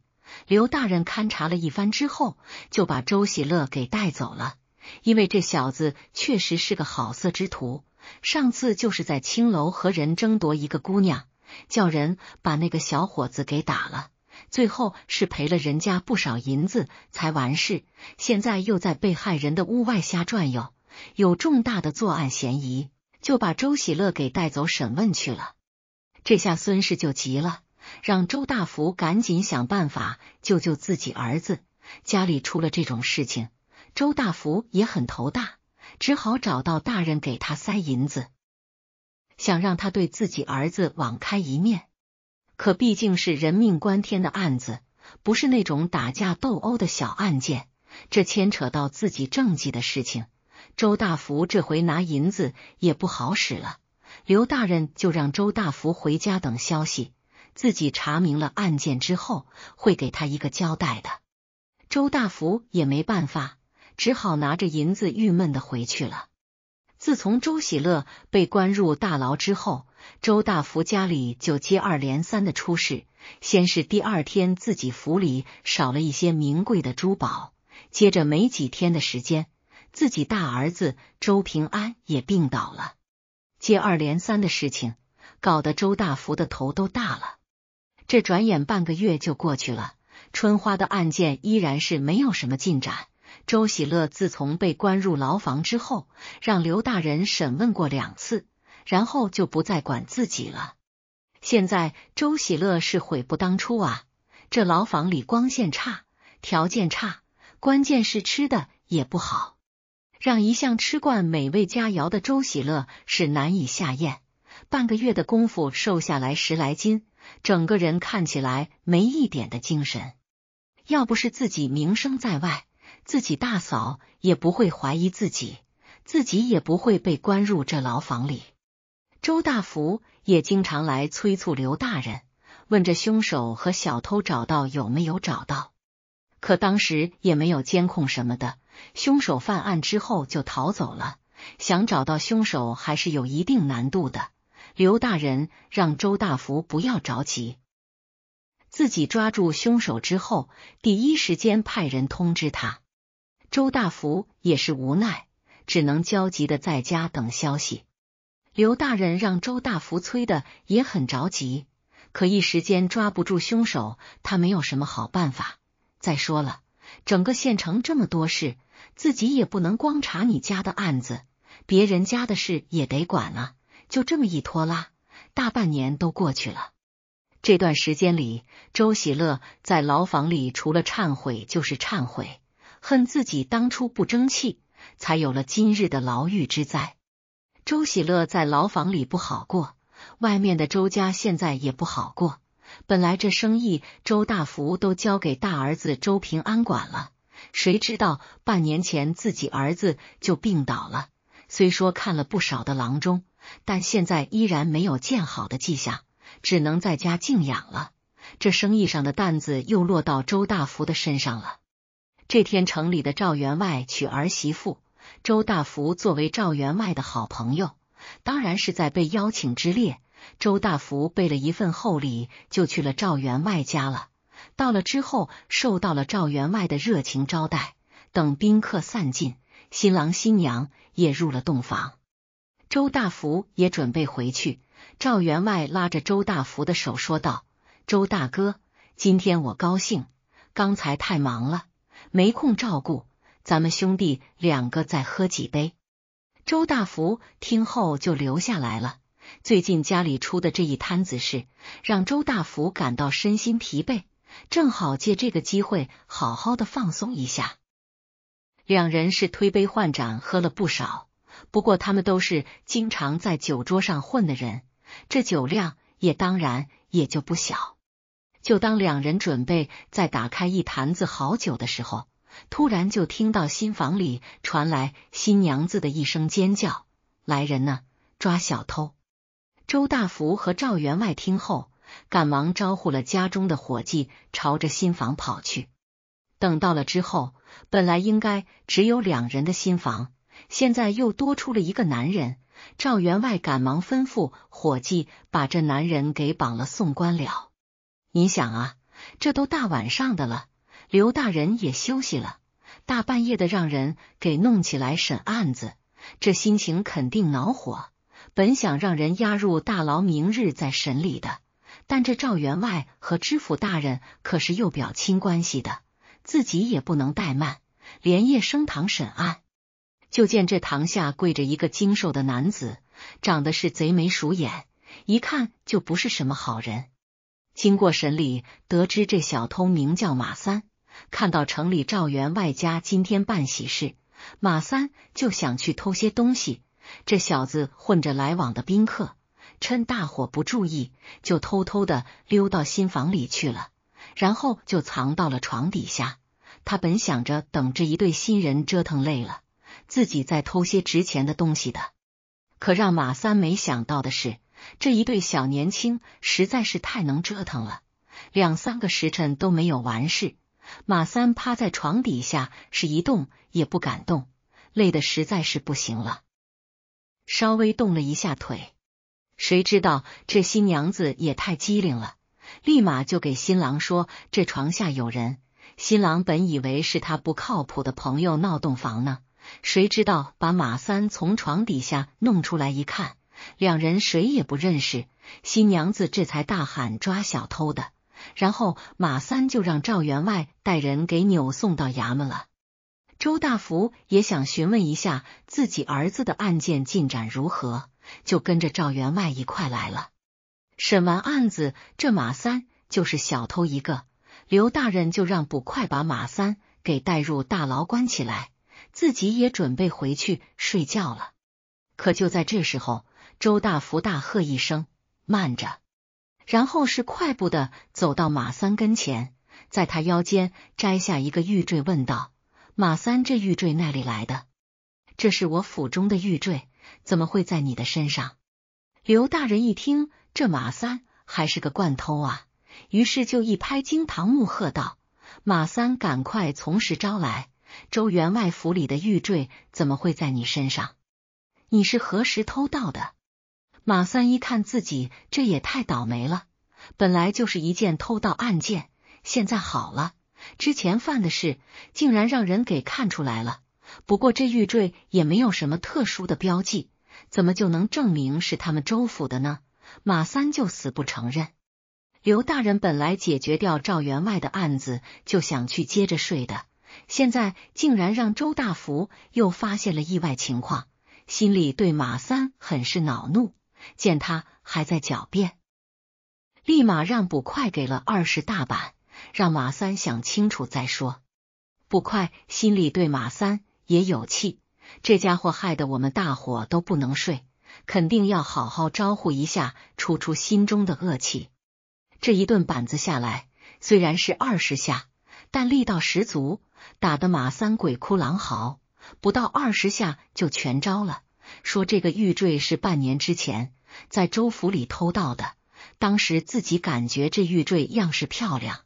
刘大人勘察了一番之后，就把周喜乐给带走了，因为这小子确实是个好色之徒，上次就是在青楼和人争夺一个姑娘，叫人把那个小伙子给打了，最后是赔了人家不少银子才完事。现在又在被害人的屋外瞎转悠。有重大的作案嫌疑，就把周喜乐给带走审问去了。这下孙氏就急了，让周大福赶紧想办法救救自己儿子。家里出了这种事情，周大福也很头大，只好找到大人给他塞银子，想让他对自己儿子网开一面。可毕竟是人命关天的案子，不是那种打架斗殴的小案件，这牵扯到自己政绩的事情。周大福这回拿银子也不好使了，刘大人就让周大福回家等消息，自己查明了案件之后会给他一个交代的。周大福也没办法，只好拿着银子郁闷的回去了。自从周喜乐被关入大牢之后，周大福家里就接二连三的出事，先是第二天自己府里少了一些名贵的珠宝，接着没几天的时间。自己大儿子周平安也病倒了，接二连三的事情搞得周大福的头都大了。这转眼半个月就过去了，春花的案件依然是没有什么进展。周喜乐自从被关入牢房之后，让刘大人审问过两次，然后就不再管自己了。现在周喜乐是悔不当初啊！这牢房里光线差，条件差，关键是吃的也不好。让一向吃惯美味佳肴的周喜乐是难以下咽。半个月的功夫，瘦下来十来斤，整个人看起来没一点的精神。要不是自己名声在外，自己大嫂也不会怀疑自己，自己也不会被关入这牢房里。周大福也经常来催促刘大人，问这凶手和小偷找到有没有找到，可当时也没有监控什么的。凶手犯案之后就逃走了，想找到凶手还是有一定难度的。刘大人让周大福不要着急，自己抓住凶手之后，第一时间派人通知他。周大福也是无奈，只能焦急的在家等消息。刘大人让周大福催的也很着急，可一时间抓不住凶手，他没有什么好办法。再说了。整个县城这么多事，自己也不能光查你家的案子，别人家的事也得管啊。就这么一拖拉，大半年都过去了。这段时间里，周喜乐在牢房里除了忏悔就是忏悔，恨自己当初不争气，才有了今日的牢狱之灾。周喜乐在牢房里不好过，外面的周家现在也不好过。本来这生意周大福都交给大儿子周平安管了，谁知道半年前自己儿子就病倒了，虽说看了不少的郎中，但现在依然没有见好的迹象，只能在家静养了。这生意上的担子又落到周大福的身上了。这天城里的赵员外娶儿媳妇，周大福作为赵员外的好朋友，当然是在被邀请之列。周大福备了一份厚礼，就去了赵员外家了。到了之后，受到了赵员外的热情招待。等宾客散尽，新郎新娘也入了洞房。周大福也准备回去。赵员外拉着周大福的手说道：“周大哥，今天我高兴，刚才太忙了，没空照顾咱们兄弟两个，再喝几杯。”周大福听后就留下来了。最近家里出的这一摊子事，让周大福感到身心疲惫。正好借这个机会，好好的放松一下。两人是推杯换盏，喝了不少。不过他们都是经常在酒桌上混的人，这酒量也当然也就不小。就当两人准备再打开一坛子好酒的时候，突然就听到新房里传来新娘子的一声尖叫：“来人呢，抓小偷！”周大福和赵员外听后，赶忙招呼了家中的伙计，朝着新房跑去。等到了之后，本来应该只有两人的新房，现在又多出了一个男人。赵员外赶忙吩咐伙计把这男人给绑了送官了。你想啊，这都大晚上的了，刘大人也休息了，大半夜的让人给弄起来审案子，这心情肯定恼火。本想让人押入大牢，明日再审理的。但这赵员外和知府大人可是有表亲关系的，自己也不能怠慢，连夜升堂审案。就见这堂下跪着一个精瘦的男子，长得是贼眉鼠眼，一看就不是什么好人。经过审理，得知这小偷名叫马三。看到城里赵员外家今天办喜事，马三就想去偷些东西。这小子混着来往的宾客，趁大伙不注意，就偷偷的溜到新房里去了，然后就藏到了床底下。他本想着等着一对新人折腾累了，自己再偷些值钱的东西的。可让马三没想到的是，这一对小年轻实在是太能折腾了，两三个时辰都没有完事。马三趴在床底下是一动也不敢动，累的实在是不行了。稍微动了一下腿，谁知道这新娘子也太机灵了，立马就给新郎说这床下有人。新郎本以为是他不靠谱的朋友闹洞房呢，谁知道把马三从床底下弄出来一看，两人谁也不认识，新娘子这才大喊抓小偷的，然后马三就让赵员外带人给扭送到衙门了。周大福也想询问一下自己儿子的案件进展如何，就跟着赵员外一块来了。审完案子，这马三就是小偷一个，刘大人就让捕快把马三给带入大牢关起来，自己也准备回去睡觉了。可就在这时候，周大福大喝一声：“慢着！”然后是快步的走到马三跟前，在他腰间摘下一个玉坠，问道。马三，这玉坠哪里来的？这是我府中的玉坠，怎么会在你的身上？刘大人一听，这马三还是个惯偷啊，于是就一拍惊堂木，喝道：“马三，赶快从实招来！周员外府里的玉坠怎么会在你身上？你是何时偷盗的？”马三一看自己这也太倒霉了，本来就是一件偷盗案件，现在好了。之前犯的事竟然让人给看出来了，不过这玉坠也没有什么特殊的标记，怎么就能证明是他们周府的呢？马三就死不承认。刘大人本来解决掉赵员外的案子就想去接着睡的，现在竟然让周大福又发现了意外情况，心里对马三很是恼怒。见他还在狡辩，立马让捕快给了二十大板。让马三想清楚再说。捕快心里对马三也有气，这家伙害得我们大伙都不能睡，肯定要好好招呼一下，出出心中的恶气。这一顿板子下来，虽然是二十下，但力道十足，打得马三鬼哭狼嚎。不到二十下就全招了，说这个玉坠是半年之前在周府里偷到的，当时自己感觉这玉坠样式漂亮。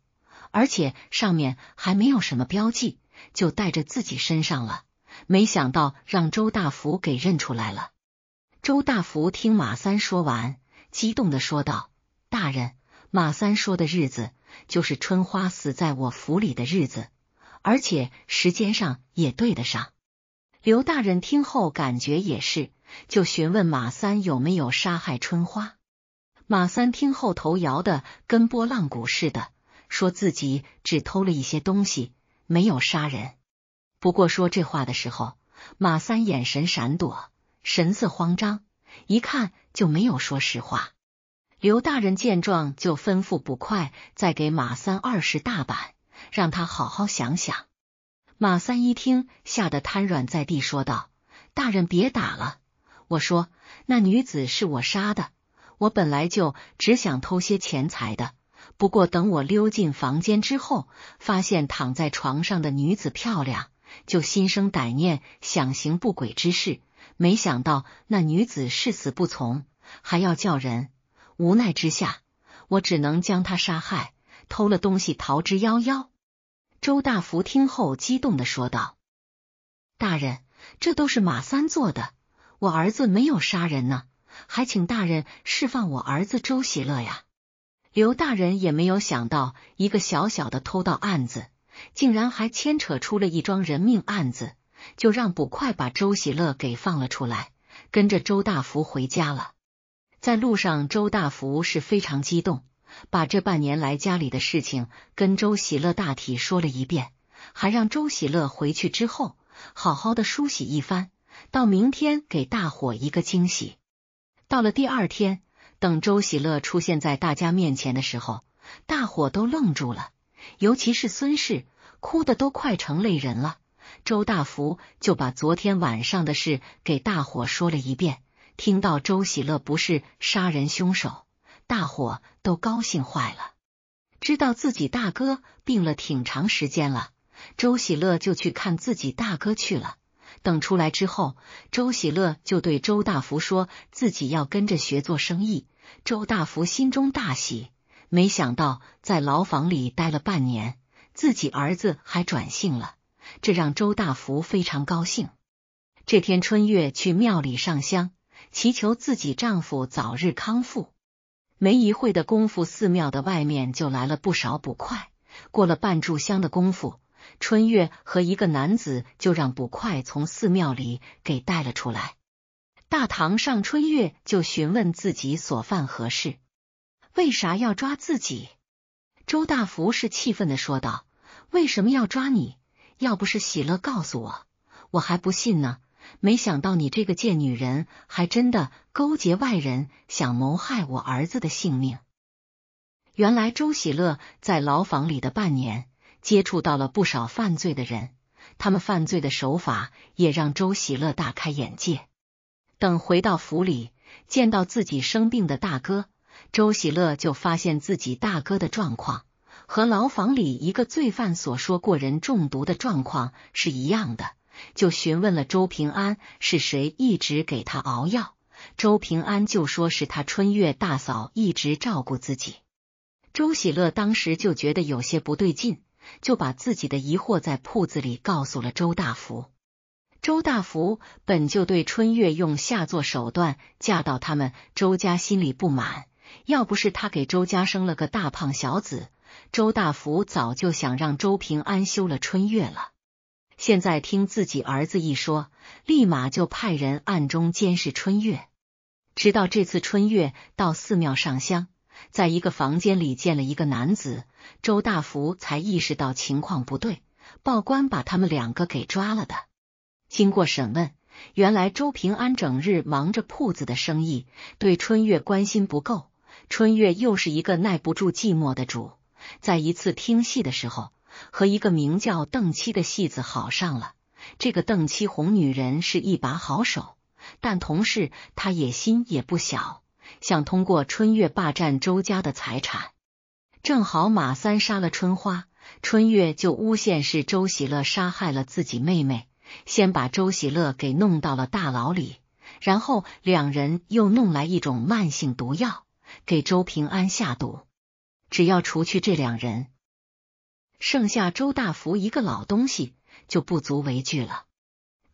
而且上面还没有什么标记，就带着自己身上了。没想到让周大福给认出来了。周大福听马三说完，激动的说道：“大人，马三说的日子就是春花死在我府里的日子，而且时间上也对得上。”刘大人听后感觉也是，就询问马三有没有杀害春花。马三听后头摇的跟拨浪鼓似的。说自己只偷了一些东西，没有杀人。不过说这话的时候，马三眼神闪躲，神色慌张，一看就没有说实话。刘大人见状，就吩咐捕快再给马三二十大板，让他好好想想。马三一听，吓得瘫软在地，说道：“大人别打了，我说那女子是我杀的，我本来就只想偷些钱财的。”不过，等我溜进房间之后，发现躺在床上的女子漂亮，就心生歹念，想行不轨之事。没想到那女子誓死不从，还要叫人。无奈之下，我只能将她杀害，偷了东西逃之夭夭。周大福听后激动的说道：“大人，这都是马三做的，我儿子没有杀人呢，还请大人释放我儿子周喜乐呀。”刘大人也没有想到，一个小小的偷盗案子，竟然还牵扯出了一桩人命案子，就让捕快把周喜乐给放了出来，跟着周大福回家了。在路上，周大福是非常激动，把这半年来家里的事情跟周喜乐大体说了一遍，还让周喜乐回去之后好好的梳洗一番，到明天给大伙一个惊喜。到了第二天。等周喜乐出现在大家面前的时候，大伙都愣住了，尤其是孙氏，哭的都快成泪人了。周大福就把昨天晚上的事给大伙说了一遍，听到周喜乐不是杀人凶手，大伙都高兴坏了。知道自己大哥病了挺长时间了，周喜乐就去看自己大哥去了。等出来之后，周喜乐就对周大福说：“自己要跟着学做生意。”周大福心中大喜，没想到在牢房里待了半年，自己儿子还转性了，这让周大福非常高兴。这天春月去庙里上香，祈求自己丈夫早日康复。没一会的功夫，寺庙的外面就来了不少捕快。过了半炷香的功夫。春月和一个男子就让捕快从寺庙里给带了出来。大堂上，春月就询问自己所犯何事，为啥要抓自己？周大福是气愤的说道：“为什么要抓你？要不是喜乐告诉我，我还不信呢。没想到你这个贱女人，还真的勾结外人，想谋害我儿子的性命。”原来，周喜乐在牢房里的半年。接触到了不少犯罪的人，他们犯罪的手法也让周喜乐大开眼界。等回到府里，见到自己生病的大哥，周喜乐就发现自己大哥的状况和牢房里一个罪犯所说过人中毒的状况是一样的，就询问了周平安是谁一直给他熬药。周平安就说是他春月大嫂一直照顾自己。周喜乐当时就觉得有些不对劲。就把自己的疑惑在铺子里告诉了周大福。周大福本就对春月用下作手段嫁到他们周家心里不满，要不是他给周家生了个大胖小子，周大福早就想让周平安休了春月了。现在听自己儿子一说，立马就派人暗中监视春月，直到这次春月到寺庙上香，在一个房间里见了一个男子。周大福才意识到情况不对，报官把他们两个给抓了的。经过审问，原来周平安整日忙着铺子的生意，对春月关心不够。春月又是一个耐不住寂寞的主，在一次听戏的时候，和一个名叫邓七的戏子好上了。这个邓七红女人是一把好手，但同时她野心也不小，想通过春月霸占周家的财产。正好马三杀了春花，春月就诬陷是周喜乐杀害了自己妹妹，先把周喜乐给弄到了大牢里，然后两人又弄来一种慢性毒药给周平安下毒。只要除去这两人，剩下周大福一个老东西就不足为惧了。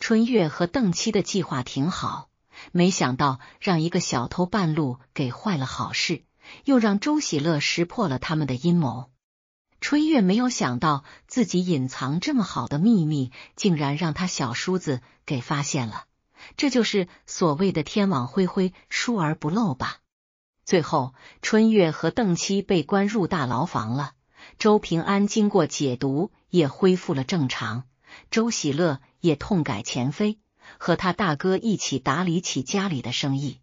春月和邓七的计划挺好，没想到让一个小偷半路给坏了好事。又让周喜乐识破了他们的阴谋。春月没有想到自己隐藏这么好的秘密，竟然让他小叔子给发现了。这就是所谓的天网恢恢，疏而不漏吧。最后，春月和邓七被关入大牢房了。周平安经过解毒，也恢复了正常。周喜乐也痛改前非，和他大哥一起打理起家里的生意。